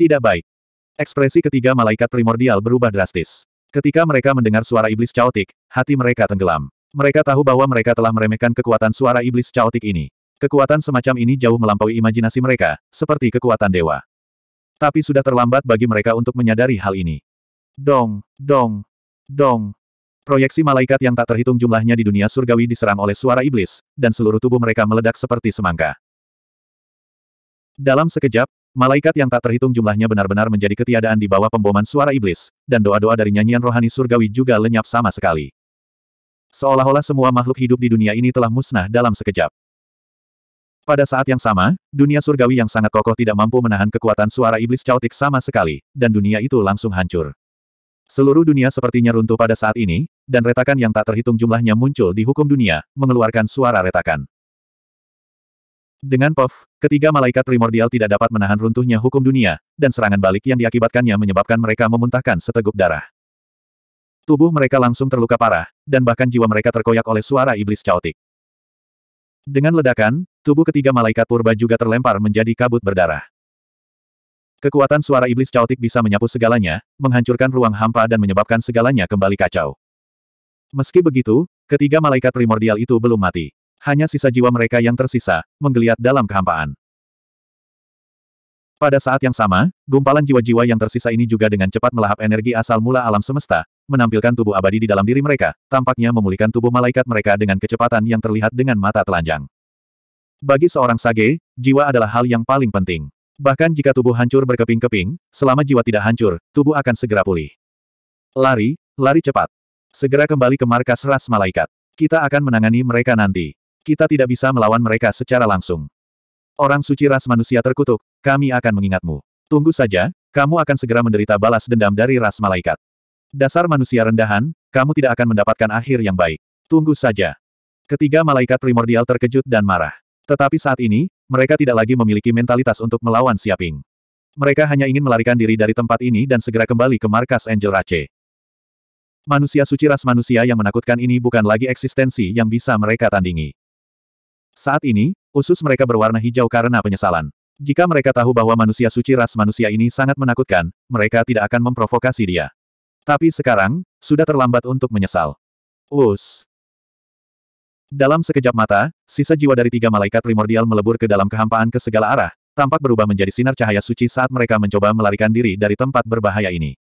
Tidak baik. Ekspresi ketiga malaikat primordial berubah drastis. Ketika mereka mendengar suara iblis caotik, hati mereka tenggelam. Mereka tahu bahwa mereka telah meremehkan kekuatan suara iblis caotik ini. Kekuatan semacam ini jauh melampaui imajinasi mereka, seperti kekuatan dewa. Tapi sudah terlambat bagi mereka untuk menyadari hal ini. Dong, dong, Dong! Proyeksi malaikat yang tak terhitung jumlahnya di dunia surgawi diserang oleh suara iblis, dan seluruh tubuh mereka meledak seperti semangka. Dalam sekejap, malaikat yang tak terhitung jumlahnya benar-benar menjadi ketiadaan di bawah pemboman suara iblis, dan doa-doa dari nyanyian rohani surgawi juga lenyap sama sekali. Seolah-olah semua makhluk hidup di dunia ini telah musnah dalam sekejap. Pada saat yang sama, dunia surgawi yang sangat kokoh tidak mampu menahan kekuatan suara iblis caotik sama sekali, dan dunia itu langsung hancur. Seluruh dunia sepertinya runtuh pada saat ini, dan retakan yang tak terhitung jumlahnya muncul di hukum dunia, mengeluarkan suara retakan. Dengan POV, ketiga malaikat primordial tidak dapat menahan runtuhnya hukum dunia, dan serangan balik yang diakibatkannya menyebabkan mereka memuntahkan seteguk darah. Tubuh mereka langsung terluka parah, dan bahkan jiwa mereka terkoyak oleh suara iblis caotik. Dengan ledakan, tubuh ketiga malaikat purba juga terlempar menjadi kabut berdarah. Kekuatan suara iblis caotik bisa menyapu segalanya, menghancurkan ruang hampa dan menyebabkan segalanya kembali kacau. Meski begitu, ketiga malaikat primordial itu belum mati. Hanya sisa jiwa mereka yang tersisa, menggeliat dalam kehampaan. Pada saat yang sama, gumpalan jiwa-jiwa yang tersisa ini juga dengan cepat melahap energi asal mula alam semesta, menampilkan tubuh abadi di dalam diri mereka, tampaknya memulihkan tubuh malaikat mereka dengan kecepatan yang terlihat dengan mata telanjang. Bagi seorang sage, jiwa adalah hal yang paling penting. Bahkan jika tubuh hancur berkeping-keping, selama jiwa tidak hancur, tubuh akan segera pulih. Lari, lari cepat. Segera kembali ke markas ras malaikat. Kita akan menangani mereka nanti. Kita tidak bisa melawan mereka secara langsung. Orang suci ras manusia terkutuk, kami akan mengingatmu. Tunggu saja, kamu akan segera menderita balas dendam dari ras malaikat. Dasar manusia rendahan, kamu tidak akan mendapatkan akhir yang baik. Tunggu saja. Ketiga malaikat primordial terkejut dan marah. Tetapi saat ini, mereka tidak lagi memiliki mentalitas untuk melawan Siaping. Mereka hanya ingin melarikan diri dari tempat ini dan segera kembali ke markas Angel Rache. Manusia suci ras manusia yang menakutkan ini bukan lagi eksistensi yang bisa mereka tandingi. Saat ini, usus mereka berwarna hijau karena penyesalan. Jika mereka tahu bahwa manusia suci ras manusia ini sangat menakutkan, mereka tidak akan memprovokasi dia. Tapi sekarang, sudah terlambat untuk menyesal. Us, dalam sekejap mata, sisa jiwa dari tiga malaikat primordial melebur ke dalam kehampaan ke segala arah, tampak berubah menjadi sinar cahaya suci saat mereka mencoba melarikan diri dari tempat berbahaya ini.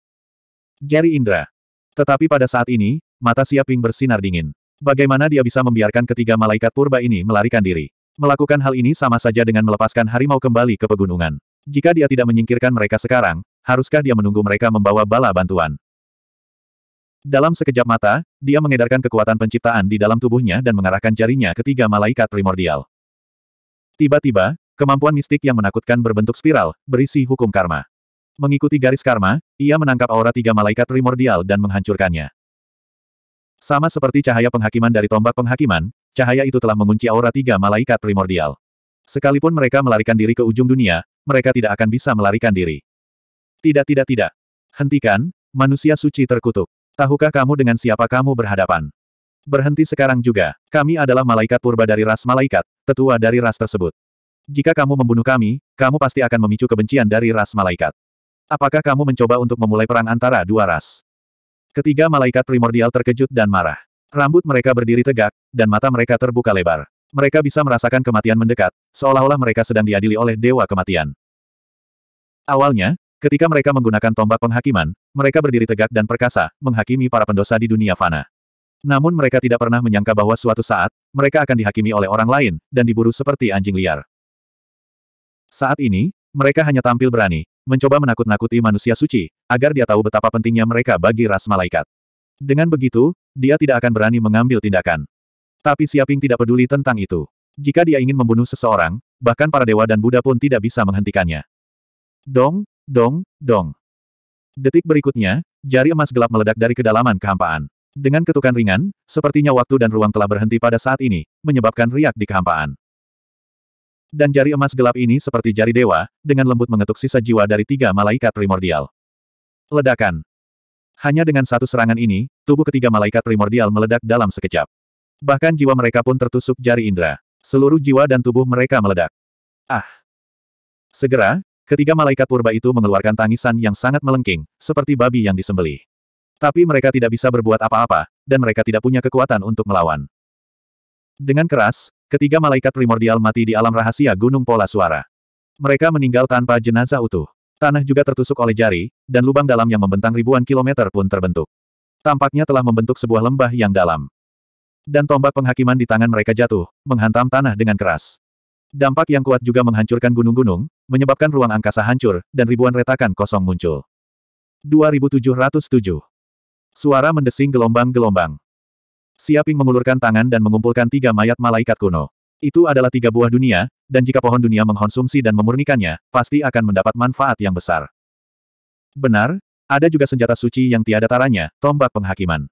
Jerry Indra. Tetapi pada saat ini, mata Siaping bersinar dingin. Bagaimana dia bisa membiarkan ketiga malaikat purba ini melarikan diri? Melakukan hal ini sama saja dengan melepaskan harimau kembali ke pegunungan. Jika dia tidak menyingkirkan mereka sekarang, haruskah dia menunggu mereka membawa bala bantuan? Dalam sekejap mata, dia mengedarkan kekuatan penciptaan di dalam tubuhnya dan mengarahkan jarinya ke tiga malaikat primordial. Tiba-tiba, kemampuan mistik yang menakutkan berbentuk spiral, berisi hukum karma. Mengikuti garis karma, ia menangkap aura tiga malaikat primordial dan menghancurkannya. Sama seperti cahaya penghakiman dari tombak penghakiman, cahaya itu telah mengunci aura tiga malaikat primordial. Sekalipun mereka melarikan diri ke ujung dunia, mereka tidak akan bisa melarikan diri. Tidak tidak tidak. Hentikan, manusia suci terkutuk. Tahukah kamu dengan siapa kamu berhadapan? Berhenti sekarang juga. Kami adalah malaikat purba dari ras malaikat, tetua dari ras tersebut. Jika kamu membunuh kami, kamu pasti akan memicu kebencian dari ras malaikat. Apakah kamu mencoba untuk memulai perang antara dua ras? Ketiga malaikat primordial terkejut dan marah. Rambut mereka berdiri tegak, dan mata mereka terbuka lebar. Mereka bisa merasakan kematian mendekat, seolah-olah mereka sedang diadili oleh dewa kematian. Awalnya, Ketika mereka menggunakan tombak penghakiman, mereka berdiri tegak dan perkasa, menghakimi para pendosa di dunia fana. Namun mereka tidak pernah menyangka bahwa suatu saat, mereka akan dihakimi oleh orang lain, dan diburu seperti anjing liar. Saat ini, mereka hanya tampil berani, mencoba menakut-nakuti manusia suci, agar dia tahu betapa pentingnya mereka bagi ras malaikat. Dengan begitu, dia tidak akan berani mengambil tindakan. Tapi Siaping tidak peduli tentang itu. Jika dia ingin membunuh seseorang, bahkan para dewa dan Buddha pun tidak bisa menghentikannya. Dong, Dong, dong. Detik berikutnya, jari emas gelap meledak dari kedalaman kehampaan. Dengan ketukan ringan, sepertinya waktu dan ruang telah berhenti pada saat ini, menyebabkan riak di kehampaan. Dan jari emas gelap ini seperti jari dewa, dengan lembut mengetuk sisa jiwa dari tiga malaikat primordial. Ledakan. Hanya dengan satu serangan ini, tubuh ketiga malaikat primordial meledak dalam sekejap. Bahkan jiwa mereka pun tertusuk jari indra. Seluruh jiwa dan tubuh mereka meledak. Ah! Segera, Ketiga malaikat purba itu mengeluarkan tangisan yang sangat melengking, seperti babi yang disembelih. Tapi mereka tidak bisa berbuat apa-apa, dan mereka tidak punya kekuatan untuk melawan. Dengan keras, ketiga malaikat primordial mati di alam rahasia Gunung Pola Suara. Mereka meninggal tanpa jenazah utuh. Tanah juga tertusuk oleh jari, dan lubang dalam yang membentang ribuan kilometer pun terbentuk. Tampaknya telah membentuk sebuah lembah yang dalam. Dan tombak penghakiman di tangan mereka jatuh, menghantam tanah dengan keras. Dampak yang kuat juga menghancurkan gunung-gunung, menyebabkan ruang angkasa hancur, dan ribuan retakan kosong muncul. 2707 Suara mendesing gelombang-gelombang. Siaping mengulurkan tangan dan mengumpulkan tiga mayat malaikat kuno. Itu adalah tiga buah dunia, dan jika pohon dunia mengkonsumsi dan memurnikannya, pasti akan mendapat manfaat yang besar. Benar, ada juga senjata suci yang tiada taranya, tombak penghakiman.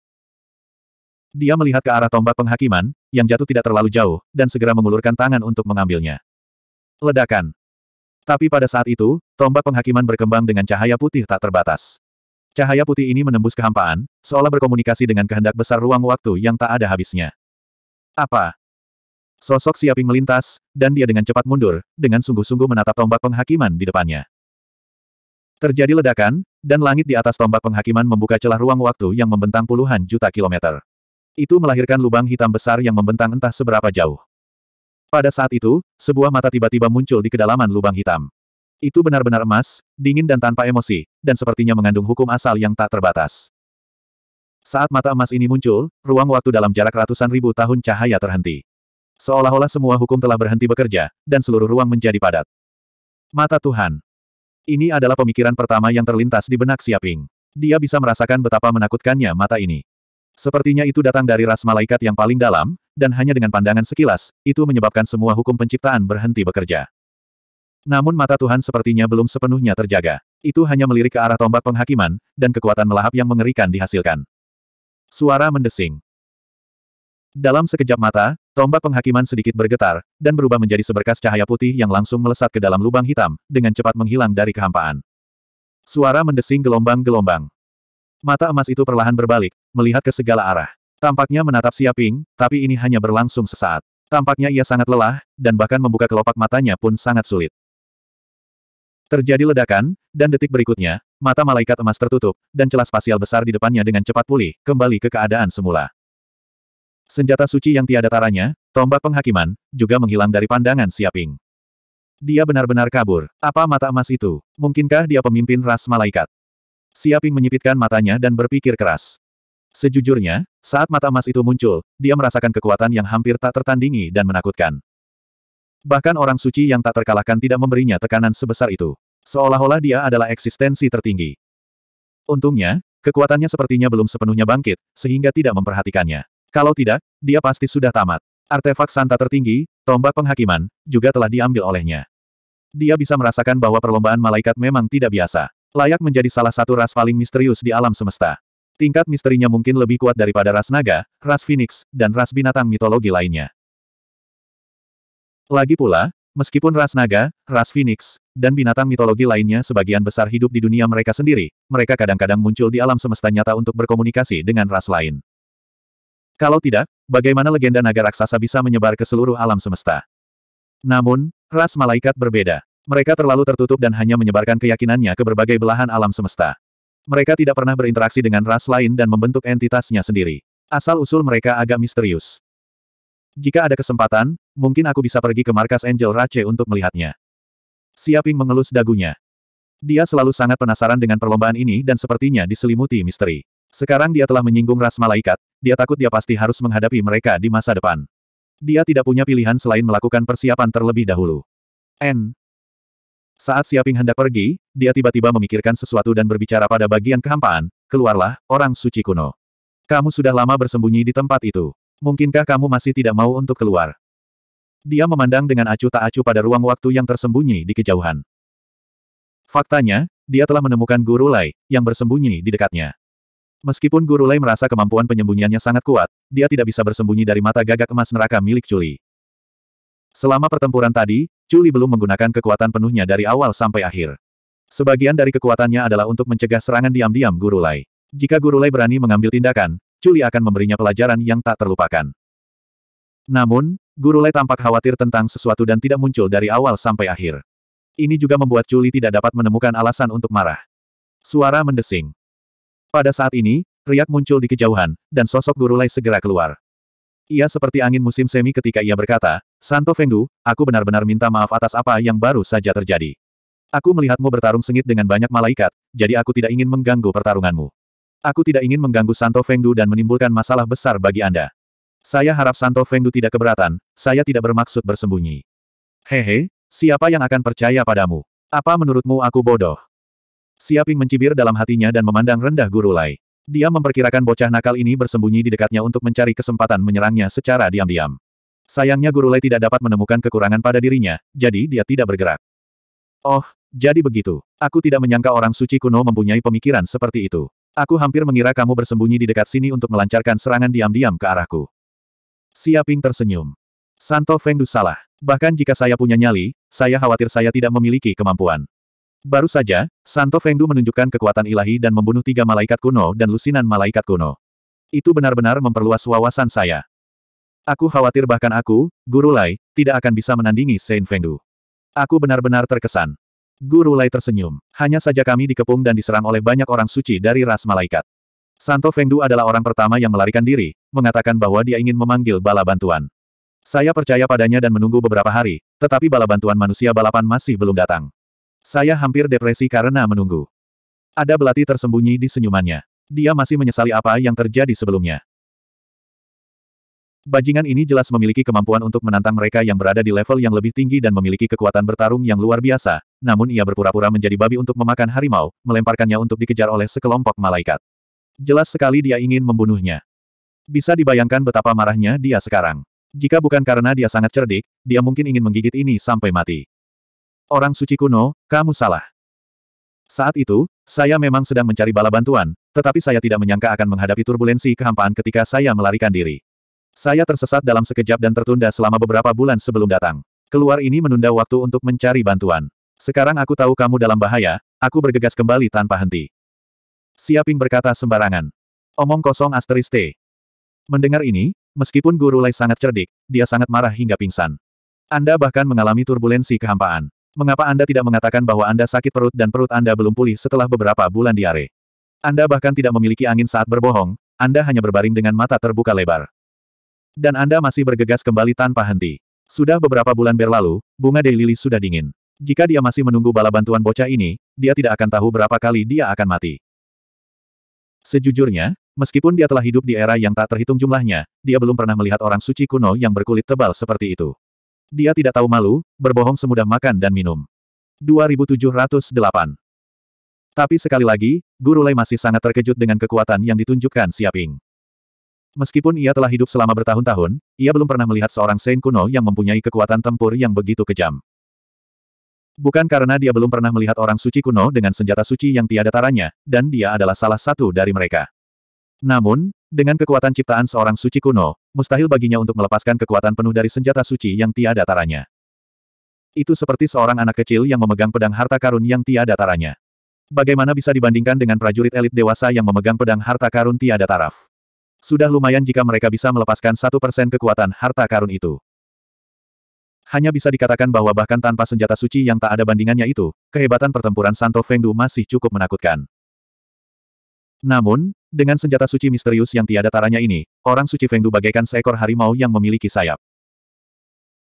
Dia melihat ke arah tombak penghakiman, yang jatuh tidak terlalu jauh, dan segera mengulurkan tangan untuk mengambilnya. Ledakan. Tapi pada saat itu, tombak penghakiman berkembang dengan cahaya putih tak terbatas. Cahaya putih ini menembus kehampaan, seolah berkomunikasi dengan kehendak besar ruang waktu yang tak ada habisnya. Apa? Sosok Siaping melintas, dan dia dengan cepat mundur, dengan sungguh-sungguh menatap tombak penghakiman di depannya. Terjadi ledakan, dan langit di atas tombak penghakiman membuka celah ruang waktu yang membentang puluhan juta kilometer itu melahirkan lubang hitam besar yang membentang entah seberapa jauh. Pada saat itu, sebuah mata tiba-tiba muncul di kedalaman lubang hitam. Itu benar-benar emas, dingin dan tanpa emosi, dan sepertinya mengandung hukum asal yang tak terbatas. Saat mata emas ini muncul, ruang waktu dalam jarak ratusan ribu tahun cahaya terhenti. Seolah-olah semua hukum telah berhenti bekerja, dan seluruh ruang menjadi padat. Mata Tuhan. Ini adalah pemikiran pertama yang terlintas di benak Siaping. Dia bisa merasakan betapa menakutkannya mata ini. Sepertinya itu datang dari ras malaikat yang paling dalam, dan hanya dengan pandangan sekilas, itu menyebabkan semua hukum penciptaan berhenti bekerja. Namun mata Tuhan sepertinya belum sepenuhnya terjaga. Itu hanya melirik ke arah tombak penghakiman, dan kekuatan melahap yang mengerikan dihasilkan. Suara mendesing. Dalam sekejap mata, tombak penghakiman sedikit bergetar, dan berubah menjadi seberkas cahaya putih yang langsung melesat ke dalam lubang hitam, dengan cepat menghilang dari kehampaan. Suara mendesing gelombang-gelombang. Mata emas itu perlahan berbalik, melihat ke segala arah. Tampaknya menatap Siaping, tapi ini hanya berlangsung sesaat. Tampaknya ia sangat lelah, dan bahkan membuka kelopak matanya pun sangat sulit. Terjadi ledakan, dan detik berikutnya, mata malaikat emas tertutup, dan celah spasial besar di depannya dengan cepat pulih, kembali ke keadaan semula. Senjata suci yang tiada taranya, tombak penghakiman, juga menghilang dari pandangan Siaping. Dia benar-benar kabur. Apa mata emas itu? Mungkinkah dia pemimpin ras malaikat? Siaping menyipitkan matanya dan berpikir keras. Sejujurnya, saat mata emas itu muncul, dia merasakan kekuatan yang hampir tak tertandingi dan menakutkan. Bahkan orang suci yang tak terkalahkan tidak memberinya tekanan sebesar itu. Seolah-olah dia adalah eksistensi tertinggi. Untungnya, kekuatannya sepertinya belum sepenuhnya bangkit, sehingga tidak memperhatikannya. Kalau tidak, dia pasti sudah tamat. Artefak Santa tertinggi, tombak penghakiman, juga telah diambil olehnya. Dia bisa merasakan bahwa perlombaan malaikat memang tidak biasa. Layak menjadi salah satu ras paling misterius di alam semesta tingkat misterinya mungkin lebih kuat daripada ras naga, ras phoenix, dan ras binatang mitologi lainnya. Lagi pula, meskipun ras naga, ras phoenix, dan binatang mitologi lainnya sebagian besar hidup di dunia mereka sendiri, mereka kadang-kadang muncul di alam semesta nyata untuk berkomunikasi dengan ras lain. Kalau tidak, bagaimana legenda naga raksasa bisa menyebar ke seluruh alam semesta? Namun, ras malaikat berbeda. Mereka terlalu tertutup dan hanya menyebarkan keyakinannya ke berbagai belahan alam semesta. Mereka tidak pernah berinteraksi dengan ras lain dan membentuk entitasnya sendiri. Asal-usul mereka agak misterius. Jika ada kesempatan, mungkin aku bisa pergi ke markas Angel Rache untuk melihatnya. Siaping mengelus dagunya. Dia selalu sangat penasaran dengan perlombaan ini dan sepertinya diselimuti misteri. Sekarang dia telah menyinggung ras malaikat, dia takut dia pasti harus menghadapi mereka di masa depan. Dia tidak punya pilihan selain melakukan persiapan terlebih dahulu. N, saat Siaping hendak pergi, dia tiba-tiba memikirkan sesuatu dan berbicara pada bagian kehampaan, keluarlah, orang suci kuno. Kamu sudah lama bersembunyi di tempat itu. Mungkinkah kamu masih tidak mau untuk keluar? Dia memandang dengan acuh tak acuh pada ruang waktu yang tersembunyi di kejauhan. Faktanya, dia telah menemukan Guru Lai, yang bersembunyi di dekatnya. Meskipun Guru Lai merasa kemampuan penyembunyiannya sangat kuat, dia tidak bisa bersembunyi dari mata gagak emas neraka milik Juli. Selama pertempuran tadi, Juli belum menggunakan kekuatan penuhnya dari awal sampai akhir. Sebagian dari kekuatannya adalah untuk mencegah serangan diam-diam Guru Lai. Jika Guru Lai berani mengambil tindakan, Juli akan memberinya pelajaran yang tak terlupakan. Namun, Guru Lai tampak khawatir tentang sesuatu dan tidak muncul dari awal sampai akhir. Ini juga membuat Juli tidak dapat menemukan alasan untuk marah. Suara mendesing. Pada saat ini, riak muncul di kejauhan, dan sosok Guru Lai segera keluar. Ia seperti angin musim semi ketika ia berkata, Santo Fengdu, aku benar-benar minta maaf atas apa yang baru saja terjadi. Aku melihatmu bertarung sengit dengan banyak malaikat, jadi aku tidak ingin mengganggu pertarunganmu. Aku tidak ingin mengganggu Santo Fengdu dan menimbulkan masalah besar bagi Anda. Saya harap Santo Fengdu tidak keberatan, saya tidak bermaksud bersembunyi. Hehe, siapa yang akan percaya padamu? Apa menurutmu aku bodoh? Siaping mencibir dalam hatinya dan memandang rendah Guru Lai. Dia memperkirakan bocah nakal ini bersembunyi di dekatnya untuk mencari kesempatan menyerangnya secara diam-diam. Sayangnya Guru Lei tidak dapat menemukan kekurangan pada dirinya, jadi dia tidak bergerak. Oh, jadi begitu. Aku tidak menyangka orang suci kuno mempunyai pemikiran seperti itu. Aku hampir mengira kamu bersembunyi di dekat sini untuk melancarkan serangan diam-diam ke arahku. Siaping tersenyum. Santo Du salah. Bahkan jika saya punya nyali, saya khawatir saya tidak memiliki kemampuan. Baru saja, Santo Du menunjukkan kekuatan ilahi dan membunuh tiga malaikat kuno dan lusinan malaikat kuno. Itu benar-benar memperluas wawasan saya. Aku khawatir bahkan aku, Guru Lai, tidak akan bisa menandingi Saint Fengdu. Aku benar-benar terkesan. Guru Lai tersenyum. Hanya saja kami dikepung dan diserang oleh banyak orang suci dari ras malaikat. Santo Fengdu adalah orang pertama yang melarikan diri, mengatakan bahwa dia ingin memanggil bala bantuan. Saya percaya padanya dan menunggu beberapa hari, tetapi bala bantuan manusia balapan masih belum datang. Saya hampir depresi karena menunggu. Ada belati tersembunyi di senyumannya. Dia masih menyesali apa yang terjadi sebelumnya. Bajingan ini jelas memiliki kemampuan untuk menantang mereka yang berada di level yang lebih tinggi dan memiliki kekuatan bertarung yang luar biasa, namun ia berpura-pura menjadi babi untuk memakan harimau, melemparkannya untuk dikejar oleh sekelompok malaikat. Jelas sekali dia ingin membunuhnya. Bisa dibayangkan betapa marahnya dia sekarang. Jika bukan karena dia sangat cerdik, dia mungkin ingin menggigit ini sampai mati. Orang suci kuno, kamu salah. Saat itu, saya memang sedang mencari bala bantuan, tetapi saya tidak menyangka akan menghadapi turbulensi kehampaan ketika saya melarikan diri. Saya tersesat dalam sekejap dan tertunda selama beberapa bulan sebelum datang. Keluar ini menunda waktu untuk mencari bantuan. Sekarang aku tahu kamu dalam bahaya, aku bergegas kembali tanpa henti. Siaping berkata sembarangan. Omong kosong asteris Mendengar ini, meskipun Guru Lai sangat cerdik, dia sangat marah hingga pingsan. Anda bahkan mengalami turbulensi kehampaan. Mengapa Anda tidak mengatakan bahwa Anda sakit perut dan perut Anda belum pulih setelah beberapa bulan diare? Anda bahkan tidak memiliki angin saat berbohong, Anda hanya berbaring dengan mata terbuka lebar. Dan Anda masih bergegas kembali tanpa henti. Sudah beberapa bulan berlalu, bunga Daylily sudah dingin. Jika dia masih menunggu bala bantuan bocah ini, dia tidak akan tahu berapa kali dia akan mati. Sejujurnya, meskipun dia telah hidup di era yang tak terhitung jumlahnya, dia belum pernah melihat orang suci kuno yang berkulit tebal seperti itu. Dia tidak tahu malu, berbohong semudah makan dan minum. 2708 Tapi sekali lagi, Guru Lei masih sangat terkejut dengan kekuatan yang ditunjukkan Siaping. Meskipun ia telah hidup selama bertahun-tahun, ia belum pernah melihat seorang Saint kuno yang mempunyai kekuatan tempur yang begitu kejam. Bukan karena dia belum pernah melihat orang suci kuno dengan senjata suci yang tiada taranya, dan dia adalah salah satu dari mereka. Namun, dengan kekuatan ciptaan seorang suci kuno, mustahil baginya untuk melepaskan kekuatan penuh dari senjata suci yang tiada taranya. Itu seperti seorang anak kecil yang memegang pedang harta karun yang tiada taranya. Bagaimana bisa dibandingkan dengan prajurit elit dewasa yang memegang pedang harta karun tiada taraf? Sudah lumayan jika mereka bisa melepaskan satu persen kekuatan harta karun itu. Hanya bisa dikatakan bahwa bahkan tanpa senjata suci yang tak ada bandingannya itu, kehebatan pertempuran Santo Fengdu masih cukup menakutkan. Namun, dengan senjata suci misterius yang tiada taranya ini, orang suci Fengdu bagaikan seekor harimau yang memiliki sayap.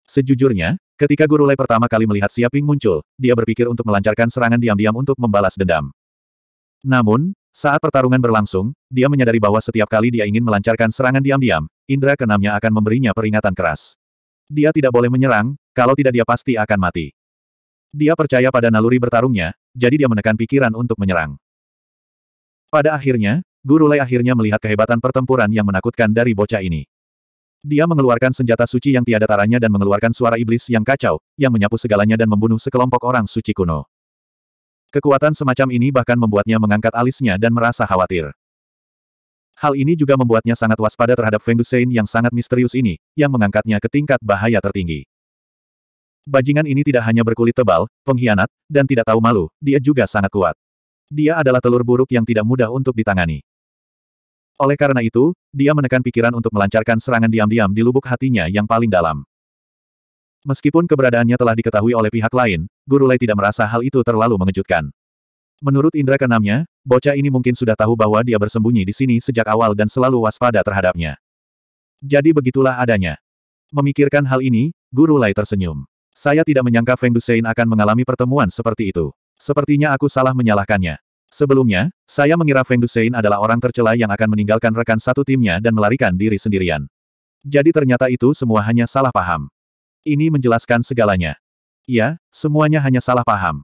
Sejujurnya, ketika Guru Lei pertama kali melihat Siaping muncul, dia berpikir untuk melancarkan serangan diam-diam untuk membalas dendam. Namun, saat pertarungan berlangsung, dia menyadari bahwa setiap kali dia ingin melancarkan serangan diam-diam, indera keenamnya akan memberinya peringatan keras. Dia tidak boleh menyerang, kalau tidak dia pasti akan mati. Dia percaya pada naluri bertarungnya, jadi dia menekan pikiran untuk menyerang. Pada akhirnya, Guru Lei akhirnya melihat kehebatan pertempuran yang menakutkan dari bocah ini. Dia mengeluarkan senjata suci yang tiada taranya dan mengeluarkan suara iblis yang kacau, yang menyapu segalanya dan membunuh sekelompok orang suci kuno. Kekuatan semacam ini bahkan membuatnya mengangkat alisnya dan merasa khawatir. Hal ini juga membuatnya sangat waspada terhadap Feng Dusein yang sangat misterius ini, yang mengangkatnya ke tingkat bahaya tertinggi. Bajingan ini tidak hanya berkulit tebal, pengkhianat, dan tidak tahu malu, dia juga sangat kuat. Dia adalah telur buruk yang tidak mudah untuk ditangani. Oleh karena itu, dia menekan pikiran untuk melancarkan serangan diam-diam di lubuk hatinya yang paling dalam. Meskipun keberadaannya telah diketahui oleh pihak lain, Guru Lai tidak merasa hal itu terlalu mengejutkan. Menurut indera keenamnya, bocah ini mungkin sudah tahu bahwa dia bersembunyi di sini sejak awal dan selalu waspada terhadapnya. Jadi begitulah adanya. Memikirkan hal ini, Guru Lai tersenyum. Saya tidak menyangka Feng Dusein akan mengalami pertemuan seperti itu. Sepertinya aku salah menyalahkannya. Sebelumnya, saya mengira Feng Dusein adalah orang tercela yang akan meninggalkan rekan satu timnya dan melarikan diri sendirian. Jadi ternyata itu semua hanya salah paham. Ini menjelaskan segalanya. Ya, semuanya hanya salah paham.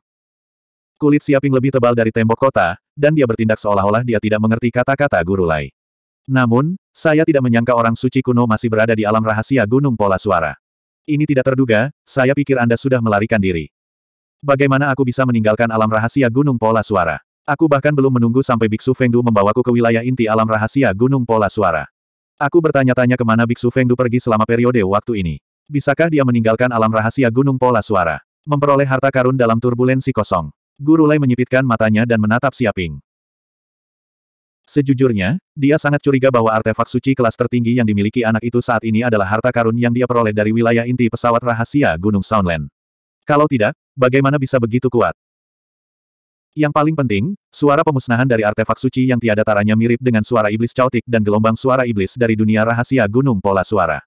Kulit Siaping lebih tebal dari tembok kota, dan dia bertindak seolah-olah dia tidak mengerti kata-kata Guru Lai. Namun, saya tidak menyangka orang suci kuno masih berada di alam rahasia Gunung Pola Suara. Ini tidak terduga, saya pikir Anda sudah melarikan diri. Bagaimana aku bisa meninggalkan alam rahasia Gunung Pola Suara? Aku bahkan belum menunggu sampai Biksu Fengdu membawaku ke wilayah inti alam rahasia Gunung Pola Suara. Aku bertanya-tanya kemana Biksu Fengdu pergi selama periode waktu ini. Bisakah dia meninggalkan alam rahasia Gunung Pola Suara? Memperoleh harta karun dalam turbulensi kosong. Guru Lai menyipitkan matanya dan menatap Siaping. Sejujurnya, dia sangat curiga bahwa artefak suci kelas tertinggi yang dimiliki anak itu saat ini adalah harta karun yang dia peroleh dari wilayah inti pesawat rahasia Gunung Soundland. Kalau tidak, bagaimana bisa begitu kuat? Yang paling penting, suara pemusnahan dari artefak suci yang tiada taranya mirip dengan suara iblis cautik dan gelombang suara iblis dari dunia rahasia Gunung Pola Suara.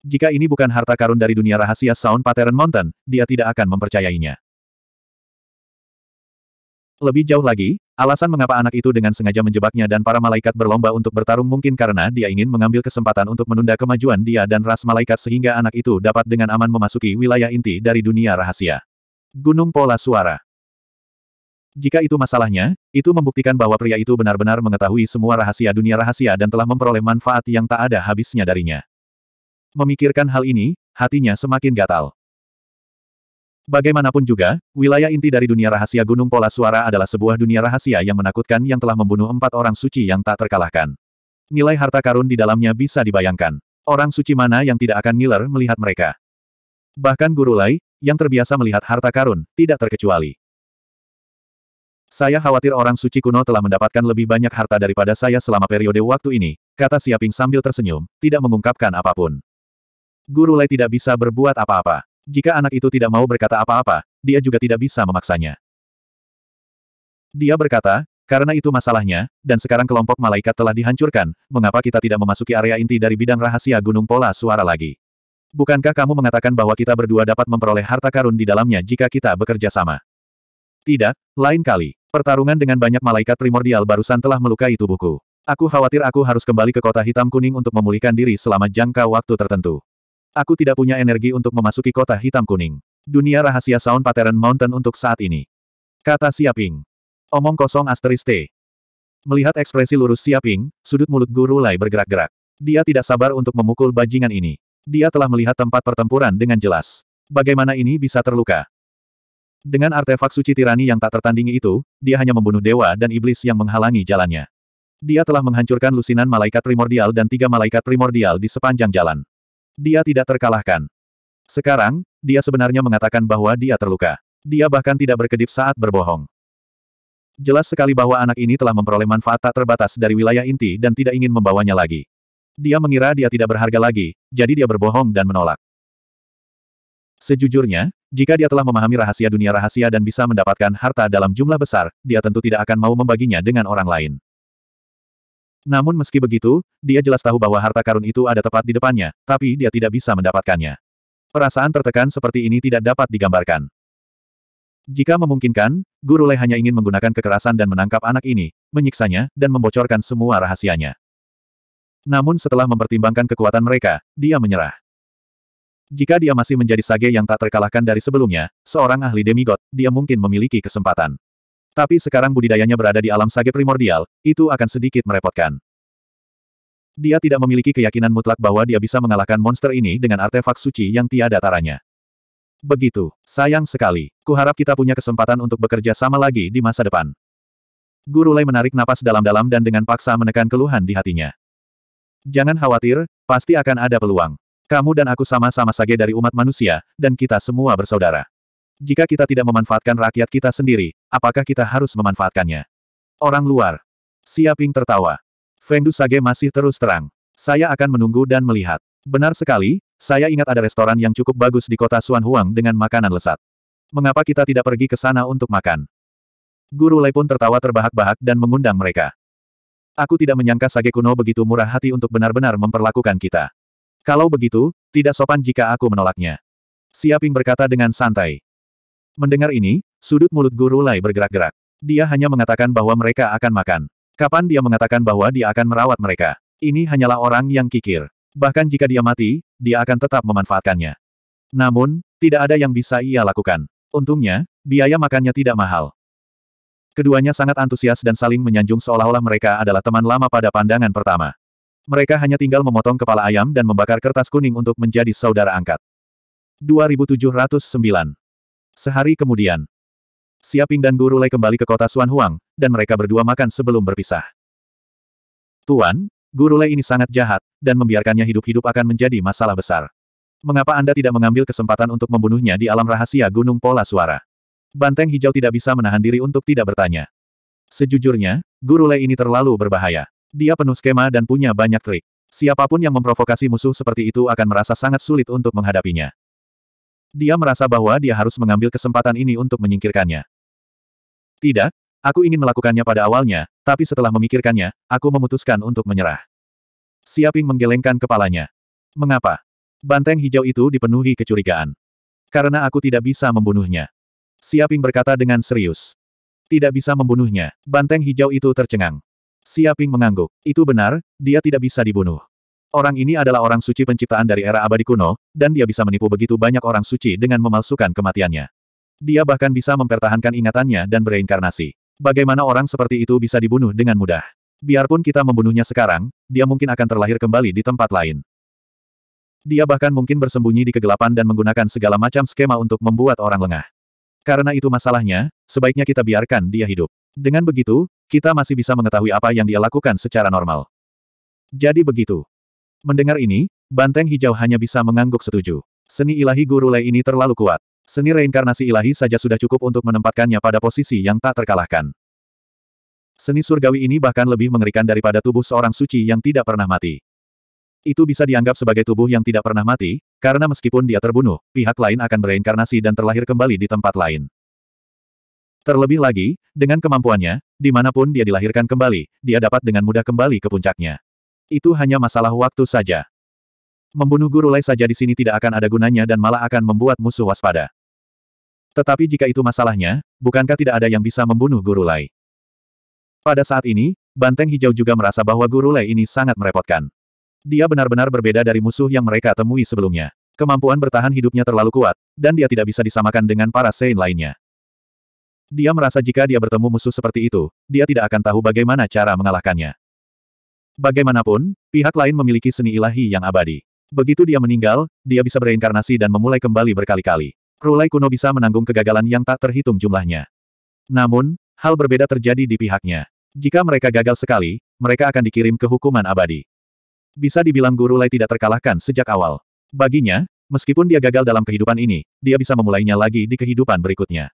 Jika ini bukan harta karun dari dunia rahasia Sound Pattern Mountain, dia tidak akan mempercayainya. Lebih jauh lagi, alasan mengapa anak itu dengan sengaja menjebaknya dan para malaikat berlomba untuk bertarung mungkin karena dia ingin mengambil kesempatan untuk menunda kemajuan dia dan ras malaikat sehingga anak itu dapat dengan aman memasuki wilayah inti dari dunia rahasia. Gunung Pola Suara Jika itu masalahnya, itu membuktikan bahwa pria itu benar-benar mengetahui semua rahasia dunia rahasia dan telah memperoleh manfaat yang tak ada habisnya darinya. Memikirkan hal ini, hatinya semakin gatal. Bagaimanapun juga, wilayah inti dari dunia rahasia Gunung Pola Suara adalah sebuah dunia rahasia yang menakutkan yang telah membunuh empat orang suci yang tak terkalahkan. Nilai harta karun di dalamnya bisa dibayangkan. Orang suci mana yang tidak akan ngiler melihat mereka. Bahkan Guru Lai, yang terbiasa melihat harta karun, tidak terkecuali. Saya khawatir orang suci kuno telah mendapatkan lebih banyak harta daripada saya selama periode waktu ini, kata Siaping sambil tersenyum, tidak mengungkapkan apapun. Guru Lai tidak bisa berbuat apa-apa. Jika anak itu tidak mau berkata apa-apa, dia juga tidak bisa memaksanya. Dia berkata, karena itu masalahnya, dan sekarang kelompok malaikat telah dihancurkan, mengapa kita tidak memasuki area inti dari bidang rahasia Gunung Pola Suara lagi? Bukankah kamu mengatakan bahwa kita berdua dapat memperoleh harta karun di dalamnya jika kita bekerja sama? Tidak, lain kali. Pertarungan dengan banyak malaikat primordial barusan telah melukai tubuhku. Aku khawatir aku harus kembali ke kota hitam kuning untuk memulihkan diri selama jangka waktu tertentu. Aku tidak punya energi untuk memasuki kota hitam-kuning. Dunia rahasia Sound Pattern Mountain untuk saat ini. Kata Siaping. Omong kosong asteris T. Melihat ekspresi lurus Siaping, sudut mulut guru Lai bergerak-gerak. Dia tidak sabar untuk memukul bajingan ini. Dia telah melihat tempat pertempuran dengan jelas. Bagaimana ini bisa terluka? Dengan artefak suci tirani yang tak tertandingi itu, dia hanya membunuh dewa dan iblis yang menghalangi jalannya. Dia telah menghancurkan lusinan malaikat primordial dan tiga malaikat primordial di sepanjang jalan. Dia tidak terkalahkan. Sekarang, dia sebenarnya mengatakan bahwa dia terluka. Dia bahkan tidak berkedip saat berbohong. Jelas sekali bahwa anak ini telah memperoleh manfaat tak terbatas dari wilayah inti dan tidak ingin membawanya lagi. Dia mengira dia tidak berharga lagi, jadi dia berbohong dan menolak. Sejujurnya, jika dia telah memahami rahasia dunia rahasia dan bisa mendapatkan harta dalam jumlah besar, dia tentu tidak akan mau membaginya dengan orang lain. Namun meski begitu, dia jelas tahu bahwa harta karun itu ada tepat di depannya, tapi dia tidak bisa mendapatkannya. Perasaan tertekan seperti ini tidak dapat digambarkan. Jika memungkinkan, Guru Lei hanya ingin menggunakan kekerasan dan menangkap anak ini, menyiksanya, dan membocorkan semua rahasianya. Namun setelah mempertimbangkan kekuatan mereka, dia menyerah. Jika dia masih menjadi sage yang tak terkalahkan dari sebelumnya, seorang ahli demigod, dia mungkin memiliki kesempatan. Tapi sekarang budidayanya berada di alam sage primordial, itu akan sedikit merepotkan. Dia tidak memiliki keyakinan mutlak bahwa dia bisa mengalahkan monster ini dengan artefak suci yang tiada taranya. Begitu. Sayang sekali. Kuharap kita punya kesempatan untuk bekerja sama lagi di masa depan. Guru Lei menarik napas dalam-dalam dan dengan paksa menekan keluhan di hatinya. Jangan khawatir, pasti akan ada peluang. Kamu dan aku sama-sama sage dari umat manusia, dan kita semua bersaudara. Jika kita tidak memanfaatkan rakyat kita sendiri, apakah kita harus memanfaatkannya? Orang luar. Siaping tertawa. Feng Du Sage masih terus terang. Saya akan menunggu dan melihat. Benar sekali, saya ingat ada restoran yang cukup bagus di kota Suan Huang dengan makanan lesat. Mengapa kita tidak pergi ke sana untuk makan? Guru Lei pun tertawa terbahak-bahak dan mengundang mereka. Aku tidak menyangka Sage kuno begitu murah hati untuk benar-benar memperlakukan kita. Kalau begitu, tidak sopan jika aku menolaknya. Siaping berkata dengan santai. Mendengar ini, sudut mulut Guru Lai bergerak-gerak. Dia hanya mengatakan bahwa mereka akan makan. Kapan dia mengatakan bahwa dia akan merawat mereka? Ini hanyalah orang yang kikir. Bahkan jika dia mati, dia akan tetap memanfaatkannya. Namun, tidak ada yang bisa ia lakukan. Untungnya, biaya makannya tidak mahal. Keduanya sangat antusias dan saling menyanjung seolah-olah mereka adalah teman lama pada pandangan pertama. Mereka hanya tinggal memotong kepala ayam dan membakar kertas kuning untuk menjadi saudara angkat. 2709 Sehari kemudian, Siaping dan Guru Lei kembali ke kota Suan Huang, dan mereka berdua makan sebelum berpisah. Tuan, Guru Lei ini sangat jahat, dan membiarkannya hidup-hidup akan menjadi masalah besar. Mengapa Anda tidak mengambil kesempatan untuk membunuhnya di alam rahasia Gunung Pola Suara? Banteng hijau tidak bisa menahan diri untuk tidak bertanya. Sejujurnya, Guru Lei ini terlalu berbahaya. Dia penuh skema dan punya banyak trik. Siapapun yang memprovokasi musuh seperti itu akan merasa sangat sulit untuk menghadapinya. Dia merasa bahwa dia harus mengambil kesempatan ini untuk menyingkirkannya. Tidak, aku ingin melakukannya pada awalnya, tapi setelah memikirkannya, aku memutuskan untuk menyerah. Siaping menggelengkan kepalanya. Mengapa? Banteng hijau itu dipenuhi kecurigaan. Karena aku tidak bisa membunuhnya. Siaping berkata dengan serius. Tidak bisa membunuhnya. Banteng hijau itu tercengang. Siaping mengangguk. Itu benar, dia tidak bisa dibunuh. Orang ini adalah orang suci penciptaan dari era abadi kuno, dan dia bisa menipu begitu banyak orang suci dengan memalsukan kematiannya. Dia bahkan bisa mempertahankan ingatannya dan bereinkarnasi. Bagaimana orang seperti itu bisa dibunuh dengan mudah? Biarpun kita membunuhnya sekarang, dia mungkin akan terlahir kembali di tempat lain. Dia bahkan mungkin bersembunyi di kegelapan dan menggunakan segala macam skema untuk membuat orang lengah. Karena itu masalahnya, sebaiknya kita biarkan dia hidup. Dengan begitu, kita masih bisa mengetahui apa yang dia lakukan secara normal. Jadi begitu. Mendengar ini, banteng hijau hanya bisa mengangguk setuju. Seni ilahi guru Lei ini terlalu kuat. Seni reinkarnasi ilahi saja sudah cukup untuk menempatkannya pada posisi yang tak terkalahkan. Seni surgawi ini bahkan lebih mengerikan daripada tubuh seorang suci yang tidak pernah mati. Itu bisa dianggap sebagai tubuh yang tidak pernah mati, karena meskipun dia terbunuh, pihak lain akan bereinkarnasi dan terlahir kembali di tempat lain. Terlebih lagi, dengan kemampuannya, dimanapun dia dilahirkan kembali, dia dapat dengan mudah kembali ke puncaknya. Itu hanya masalah waktu saja. Membunuh guru Lai saja di sini tidak akan ada gunanya dan malah akan membuat musuh waspada. Tetapi jika itu masalahnya, bukankah tidak ada yang bisa membunuh guru Lai? Pada saat ini, Banteng Hijau juga merasa bahwa guru Lai ini sangat merepotkan. Dia benar-benar berbeda dari musuh yang mereka temui sebelumnya. Kemampuan bertahan hidupnya terlalu kuat, dan dia tidak bisa disamakan dengan para Sein lainnya. Dia merasa jika dia bertemu musuh seperti itu, dia tidak akan tahu bagaimana cara mengalahkannya. Bagaimanapun, pihak lain memiliki seni ilahi yang abadi. Begitu dia meninggal, dia bisa bereinkarnasi dan memulai kembali berkali-kali. Rulai kuno bisa menanggung kegagalan yang tak terhitung jumlahnya. Namun, hal berbeda terjadi di pihaknya. Jika mereka gagal sekali, mereka akan dikirim ke hukuman abadi. Bisa dibilang Guru Lai tidak terkalahkan sejak awal. Baginya, meskipun dia gagal dalam kehidupan ini, dia bisa memulainya lagi di kehidupan berikutnya.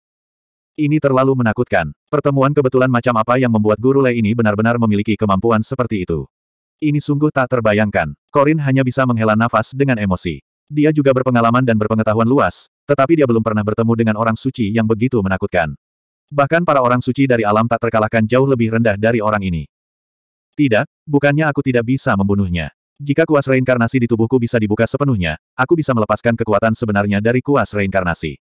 Ini terlalu menakutkan. Pertemuan kebetulan macam apa yang membuat Guru Lai ini benar-benar memiliki kemampuan seperti itu? Ini sungguh tak terbayangkan. Korin hanya bisa menghela nafas dengan emosi. Dia juga berpengalaman dan berpengetahuan luas, tetapi dia belum pernah bertemu dengan orang suci yang begitu menakutkan. Bahkan para orang suci dari alam tak terkalahkan jauh lebih rendah dari orang ini. Tidak, bukannya aku tidak bisa membunuhnya. Jika kuas reinkarnasi di tubuhku bisa dibuka sepenuhnya, aku bisa melepaskan kekuatan sebenarnya dari kuas reinkarnasi.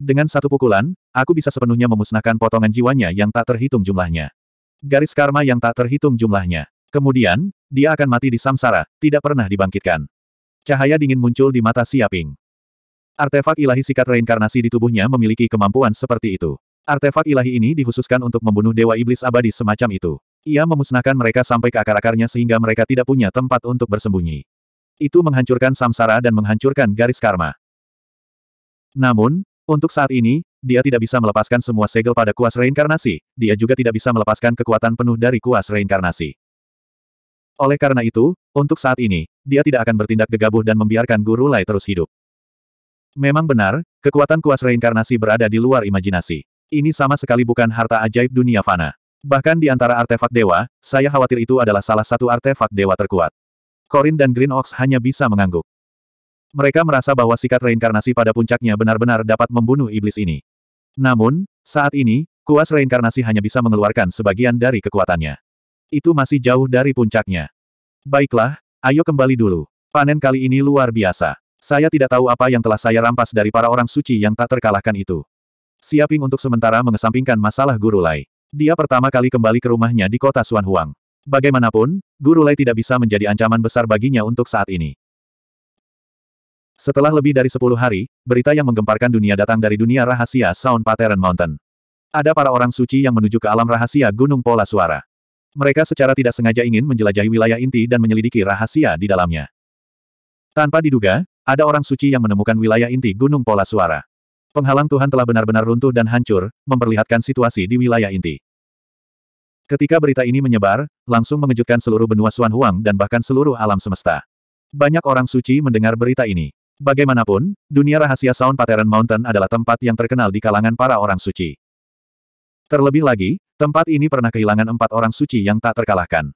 Dengan satu pukulan, aku bisa sepenuhnya memusnahkan potongan jiwanya yang tak terhitung jumlahnya. Garis karma yang tak terhitung jumlahnya. Kemudian, dia akan mati di samsara, tidak pernah dibangkitkan. Cahaya dingin muncul di mata Siaping. Artefak ilahi sikat reinkarnasi di tubuhnya memiliki kemampuan seperti itu. Artefak ilahi ini dikhususkan untuk membunuh dewa iblis abadi semacam itu. Ia memusnahkan mereka sampai ke akar-akarnya sehingga mereka tidak punya tempat untuk bersembunyi. Itu menghancurkan samsara dan menghancurkan garis karma. Namun, untuk saat ini, dia tidak bisa melepaskan semua segel pada kuas reinkarnasi, dia juga tidak bisa melepaskan kekuatan penuh dari kuas reinkarnasi. Oleh karena itu, untuk saat ini, dia tidak akan bertindak gegabah dan membiarkan Guru Lai terus hidup. Memang benar, kekuatan kuas reinkarnasi berada di luar imajinasi. Ini sama sekali bukan harta ajaib dunia fana. Bahkan di antara artefak dewa, saya khawatir itu adalah salah satu artefak dewa terkuat. Corin dan Green Ox hanya bisa mengangguk. Mereka merasa bahwa sikat reinkarnasi pada puncaknya benar-benar dapat membunuh iblis ini. Namun, saat ini, kuas reinkarnasi hanya bisa mengeluarkan sebagian dari kekuatannya. Itu masih jauh dari puncaknya. Baiklah, ayo kembali dulu. Panen kali ini luar biasa. Saya tidak tahu apa yang telah saya rampas dari para orang suci yang tak terkalahkan itu. Siaping untuk sementara mengesampingkan masalah Guru Lai. Dia pertama kali kembali ke rumahnya di kota Suanhuang. Bagaimanapun, Guru Lai tidak bisa menjadi ancaman besar baginya untuk saat ini. Setelah lebih dari 10 hari, berita yang menggemparkan dunia datang dari dunia rahasia Sound Pattern Mountain. Ada para orang suci yang menuju ke alam rahasia Gunung Pola Suara. Mereka secara tidak sengaja ingin menjelajahi wilayah inti dan menyelidiki rahasia di dalamnya. Tanpa diduga, ada orang suci yang menemukan wilayah inti Gunung Pola Suara. Penghalang Tuhan telah benar-benar runtuh dan hancur, memperlihatkan situasi di wilayah inti. Ketika berita ini menyebar, langsung mengejutkan seluruh benua Suan Huang dan bahkan seluruh alam semesta. Banyak orang suci mendengar berita ini. Bagaimanapun, dunia rahasia Sound Pattern Mountain adalah tempat yang terkenal di kalangan para orang suci. Terlebih lagi, Tempat ini pernah kehilangan empat orang suci yang tak terkalahkan.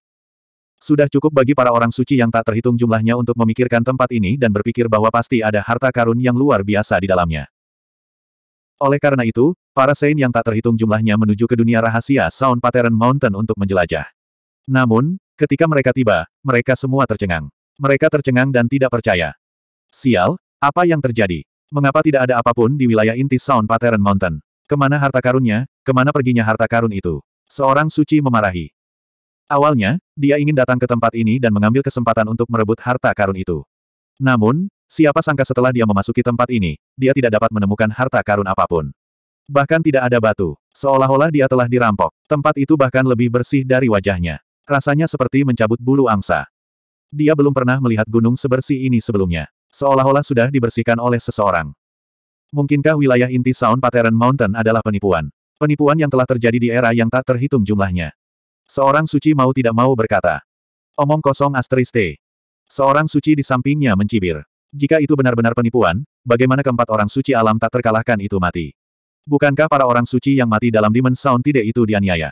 Sudah cukup bagi para orang suci yang tak terhitung jumlahnya untuk memikirkan tempat ini dan berpikir bahwa pasti ada harta karun yang luar biasa di dalamnya. Oleh karena itu, para sein yang tak terhitung jumlahnya menuju ke dunia rahasia Sound Pattern Mountain untuk menjelajah. Namun, ketika mereka tiba, mereka semua tercengang. Mereka tercengang dan tidak percaya. Sial, apa yang terjadi? Mengapa tidak ada apapun di wilayah inti Sound Pattern Mountain? Kemana harta karunnya, Kemana perginya harta karun itu? Seorang suci memarahi. Awalnya, dia ingin datang ke tempat ini dan mengambil kesempatan untuk merebut harta karun itu. Namun, siapa sangka setelah dia memasuki tempat ini, dia tidak dapat menemukan harta karun apapun. Bahkan tidak ada batu. Seolah-olah dia telah dirampok. Tempat itu bahkan lebih bersih dari wajahnya. Rasanya seperti mencabut bulu angsa. Dia belum pernah melihat gunung sebersih ini sebelumnya. Seolah-olah sudah dibersihkan oleh seseorang. Mungkinkah wilayah inti Sound Pattern Mountain adalah penipuan? Penipuan yang telah terjadi di era yang tak terhitung jumlahnya. Seorang suci mau tidak mau berkata. Omong kosong asteriste. Seorang suci di sampingnya mencibir. Jika itu benar-benar penipuan, bagaimana keempat orang suci alam tak terkalahkan itu mati? Bukankah para orang suci yang mati dalam Demon Sound tidak itu dianiaya?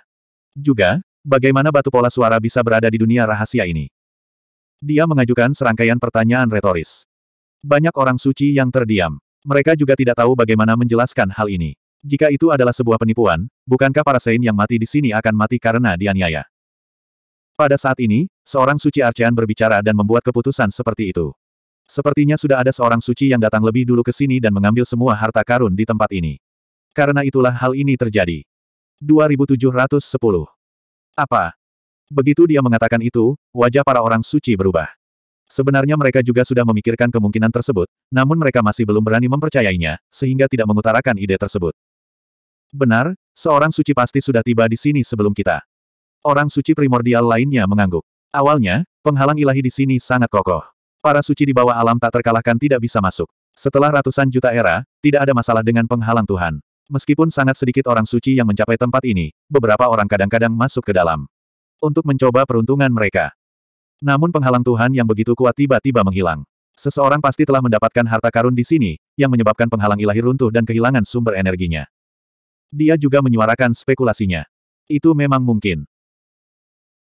Juga, bagaimana batu pola suara bisa berada di dunia rahasia ini? Dia mengajukan serangkaian pertanyaan retoris. Banyak orang suci yang terdiam. Mereka juga tidak tahu bagaimana menjelaskan hal ini. Jika itu adalah sebuah penipuan, bukankah para Sein yang mati di sini akan mati karena dianiaya? Pada saat ini, seorang suci Arcean berbicara dan membuat keputusan seperti itu. Sepertinya sudah ada seorang suci yang datang lebih dulu ke sini dan mengambil semua harta karun di tempat ini. Karena itulah hal ini terjadi. 2710. Apa? Begitu dia mengatakan itu, wajah para orang suci berubah. Sebenarnya mereka juga sudah memikirkan kemungkinan tersebut, namun mereka masih belum berani mempercayainya, sehingga tidak mengutarakan ide tersebut. Benar, seorang suci pasti sudah tiba di sini sebelum kita. Orang suci primordial lainnya mengangguk. Awalnya, penghalang ilahi di sini sangat kokoh. Para suci di bawah alam tak terkalahkan tidak bisa masuk. Setelah ratusan juta era, tidak ada masalah dengan penghalang Tuhan. Meskipun sangat sedikit orang suci yang mencapai tempat ini, beberapa orang kadang-kadang masuk ke dalam. Untuk mencoba peruntungan mereka. Namun penghalang Tuhan yang begitu kuat tiba-tiba menghilang. Seseorang pasti telah mendapatkan harta karun di sini, yang menyebabkan penghalang ilahi runtuh dan kehilangan sumber energinya. Dia juga menyuarakan spekulasinya. Itu memang mungkin.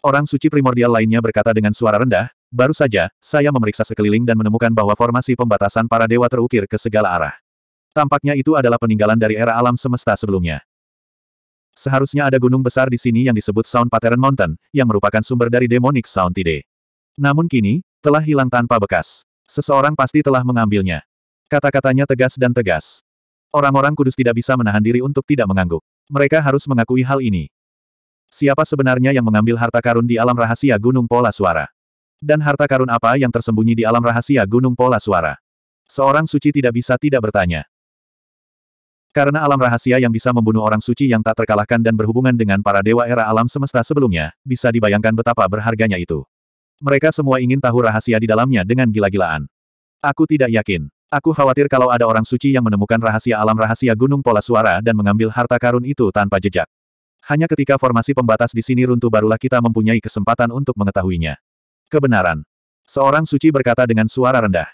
Orang suci primordial lainnya berkata dengan suara rendah, baru saja, saya memeriksa sekeliling dan menemukan bahwa formasi pembatasan para dewa terukir ke segala arah. Tampaknya itu adalah peninggalan dari era alam semesta sebelumnya. Seharusnya ada gunung besar di sini yang disebut Sound Pattern Mountain, yang merupakan sumber dari demonic Sound Tide. Namun kini, telah hilang tanpa bekas. Seseorang pasti telah mengambilnya. Kata-katanya tegas dan tegas. Orang-orang kudus tidak bisa menahan diri untuk tidak mengangguk. Mereka harus mengakui hal ini. Siapa sebenarnya yang mengambil harta karun di alam rahasia Gunung Pola Suara? Dan harta karun apa yang tersembunyi di alam rahasia Gunung Pola Suara? Seorang suci tidak bisa tidak bertanya. Karena alam rahasia yang bisa membunuh orang suci yang tak terkalahkan dan berhubungan dengan para dewa era alam semesta sebelumnya, bisa dibayangkan betapa berharganya itu. Mereka semua ingin tahu rahasia di dalamnya dengan gila-gilaan. Aku tidak yakin. Aku khawatir kalau ada orang suci yang menemukan rahasia alam rahasia gunung pola suara dan mengambil harta karun itu tanpa jejak. Hanya ketika formasi pembatas di sini runtuh barulah kita mempunyai kesempatan untuk mengetahuinya. Kebenaran. Seorang suci berkata dengan suara rendah.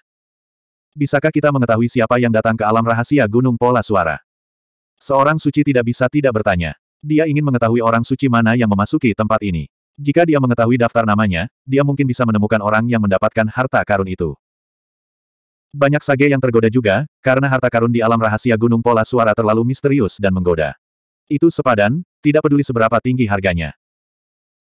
Bisakah kita mengetahui siapa yang datang ke alam rahasia gunung pola suara? Seorang suci tidak bisa tidak bertanya. Dia ingin mengetahui orang suci mana yang memasuki tempat ini. Jika dia mengetahui daftar namanya, dia mungkin bisa menemukan orang yang mendapatkan harta karun itu. Banyak sage yang tergoda juga, karena harta karun di alam rahasia gunung pola suara terlalu misterius dan menggoda. Itu sepadan, tidak peduli seberapa tinggi harganya.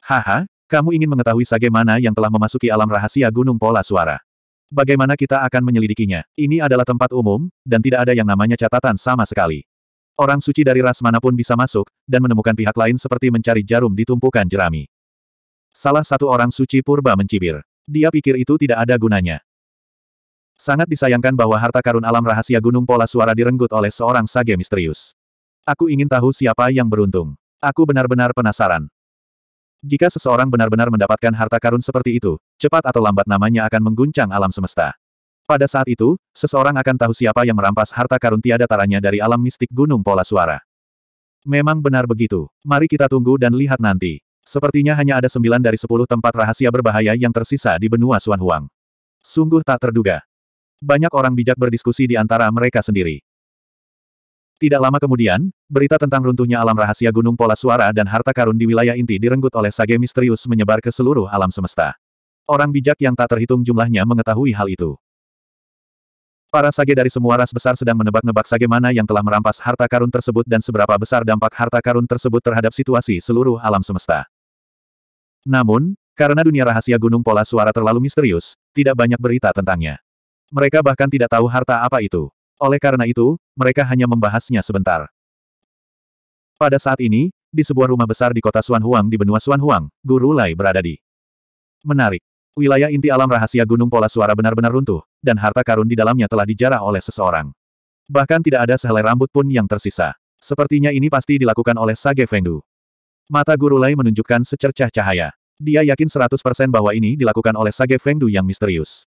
Haha, kamu ingin mengetahui sage mana yang telah memasuki alam rahasia gunung pola suara. Bagaimana kita akan menyelidikinya? Ini adalah tempat umum, dan tidak ada yang namanya catatan sama sekali. Orang suci dari ras manapun bisa masuk, dan menemukan pihak lain seperti mencari jarum di tumpukan jerami. Salah satu orang suci purba mencibir. Dia pikir itu tidak ada gunanya. Sangat disayangkan bahwa harta karun alam rahasia Gunung Pola Suara direnggut oleh seorang sage misterius. Aku ingin tahu siapa yang beruntung. Aku benar-benar penasaran. Jika seseorang benar-benar mendapatkan harta karun seperti itu, cepat atau lambat namanya akan mengguncang alam semesta. Pada saat itu, seseorang akan tahu siapa yang merampas harta karun tiada taranya dari alam mistik Gunung Pola Suara. Memang benar begitu. Mari kita tunggu dan lihat nanti. Sepertinya hanya ada sembilan dari sepuluh tempat rahasia berbahaya yang tersisa di benua Huang. Sungguh tak terduga. Banyak orang bijak berdiskusi di antara mereka sendiri. Tidak lama kemudian, berita tentang runtuhnya alam rahasia Gunung Pola Suara dan harta karun di wilayah inti direnggut oleh sage misterius menyebar ke seluruh alam semesta. Orang bijak yang tak terhitung jumlahnya mengetahui hal itu. Para sage dari semua ras besar sedang menebak-nebak sage mana yang telah merampas harta karun tersebut dan seberapa besar dampak harta karun tersebut terhadap situasi seluruh alam semesta. Namun, karena dunia rahasia Gunung Pola Suara terlalu misterius, tidak banyak berita tentangnya. Mereka bahkan tidak tahu harta apa itu. Oleh karena itu, mereka hanya membahasnya sebentar. Pada saat ini, di sebuah rumah besar di kota Suanhuang di benua Suanhuang, Guru Lai berada di. Menarik. Wilayah inti alam rahasia Gunung Pola Suara benar-benar runtuh, dan harta karun di dalamnya telah dijarah oleh seseorang. Bahkan tidak ada sehelai rambut pun yang tersisa. Sepertinya ini pasti dilakukan oleh Sage Fengdu. Mata Guru Lai menunjukkan secercah cahaya. Dia yakin 100% bahwa ini dilakukan oleh Sage Fengdu yang misterius.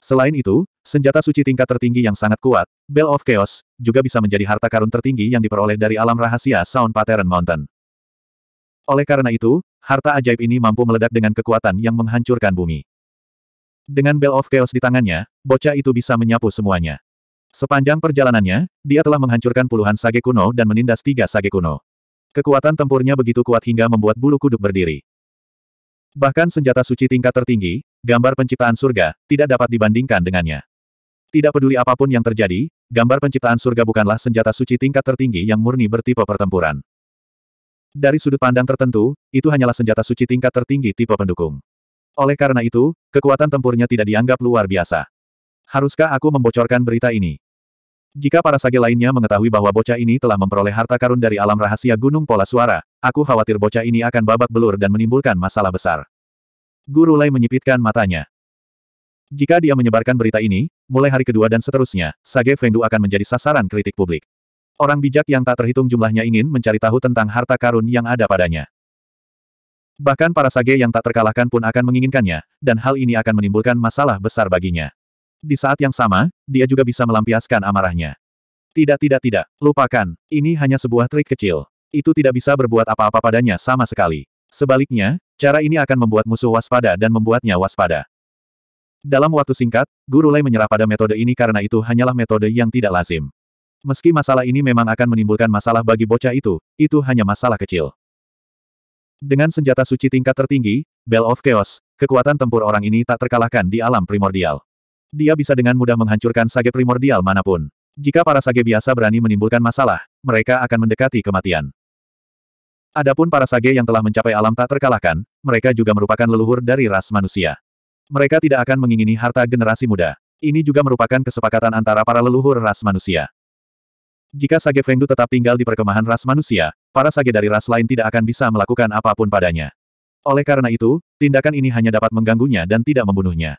Selain itu, senjata suci tingkat tertinggi yang sangat kuat, Bell of Chaos, juga bisa menjadi harta karun tertinggi yang diperoleh dari alam rahasia Sound Pattern Mountain. Oleh karena itu, harta ajaib ini mampu meledak dengan kekuatan yang menghancurkan bumi. Dengan Bell of Chaos di tangannya, bocah itu bisa menyapu semuanya. Sepanjang perjalanannya, dia telah menghancurkan puluhan sage kuno dan menindas tiga sage kuno. Kekuatan tempurnya begitu kuat hingga membuat bulu kuduk berdiri. Bahkan senjata suci tingkat tertinggi, gambar penciptaan surga, tidak dapat dibandingkan dengannya. Tidak peduli apapun yang terjadi, gambar penciptaan surga bukanlah senjata suci tingkat tertinggi yang murni bertipe pertempuran. Dari sudut pandang tertentu, itu hanyalah senjata suci tingkat tertinggi tipe pendukung. Oleh karena itu, kekuatan tempurnya tidak dianggap luar biasa. Haruskah aku membocorkan berita ini? Jika para sage lainnya mengetahui bahwa bocah ini telah memperoleh harta karun dari alam rahasia Gunung Pola Suara, aku khawatir bocah ini akan babak belur dan menimbulkan masalah besar. Guru Lai menyipitkan matanya. Jika dia menyebarkan berita ini, mulai hari kedua dan seterusnya, Sage Fengdu akan menjadi sasaran kritik publik. Orang bijak yang tak terhitung jumlahnya ingin mencari tahu tentang harta karun yang ada padanya. Bahkan para Sage yang tak terkalahkan pun akan menginginkannya, dan hal ini akan menimbulkan masalah besar baginya. Di saat yang sama, dia juga bisa melampiaskan amarahnya. Tidak tidak tidak, lupakan, ini hanya sebuah trik kecil. Itu tidak bisa berbuat apa-apa padanya sama sekali. Sebaliknya, cara ini akan membuat musuh waspada dan membuatnya waspada. Dalam waktu singkat, Guru Lei menyerah pada metode ini karena itu hanyalah metode yang tidak lazim. Meski masalah ini memang akan menimbulkan masalah bagi bocah itu, itu hanya masalah kecil. Dengan senjata suci tingkat tertinggi, Bell of Chaos, kekuatan tempur orang ini tak terkalahkan di alam primordial. Dia bisa dengan mudah menghancurkan sage primordial manapun. Jika para sage biasa berani menimbulkan masalah, mereka akan mendekati kematian. Adapun para sage yang telah mencapai alam tak terkalahkan, mereka juga merupakan leluhur dari ras manusia. Mereka tidak akan mengingini harta generasi muda. Ini juga merupakan kesepakatan antara para leluhur ras manusia. Jika sage Fengdu tetap tinggal di perkemahan ras manusia, para sage dari ras lain tidak akan bisa melakukan apapun padanya. Oleh karena itu, tindakan ini hanya dapat mengganggunya dan tidak membunuhnya.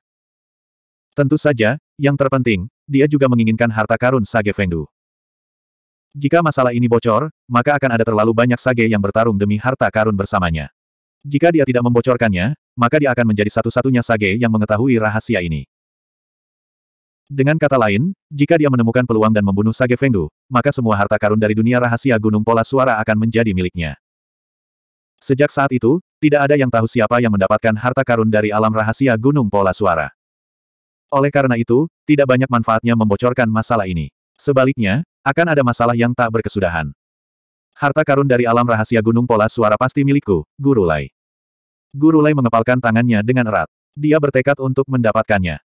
Tentu saja, yang terpenting, dia juga menginginkan harta karun sage Fengdu. Jika masalah ini bocor, maka akan ada terlalu banyak sage yang bertarung demi harta karun bersamanya. Jika dia tidak membocorkannya, maka dia akan menjadi satu-satunya sage yang mengetahui rahasia ini. Dengan kata lain, jika dia menemukan peluang dan membunuh Sage Fengdu, maka semua harta karun dari dunia rahasia Gunung Pola Suara akan menjadi miliknya. Sejak saat itu, tidak ada yang tahu siapa yang mendapatkan harta karun dari alam rahasia Gunung Pola Suara. Oleh karena itu, tidak banyak manfaatnya membocorkan masalah ini. Sebaliknya, akan ada masalah yang tak berkesudahan. Harta karun dari alam rahasia Gunung Pola suara pasti milikku, Guru Lai. Guru Lai mengepalkan tangannya dengan erat. Dia bertekad untuk mendapatkannya.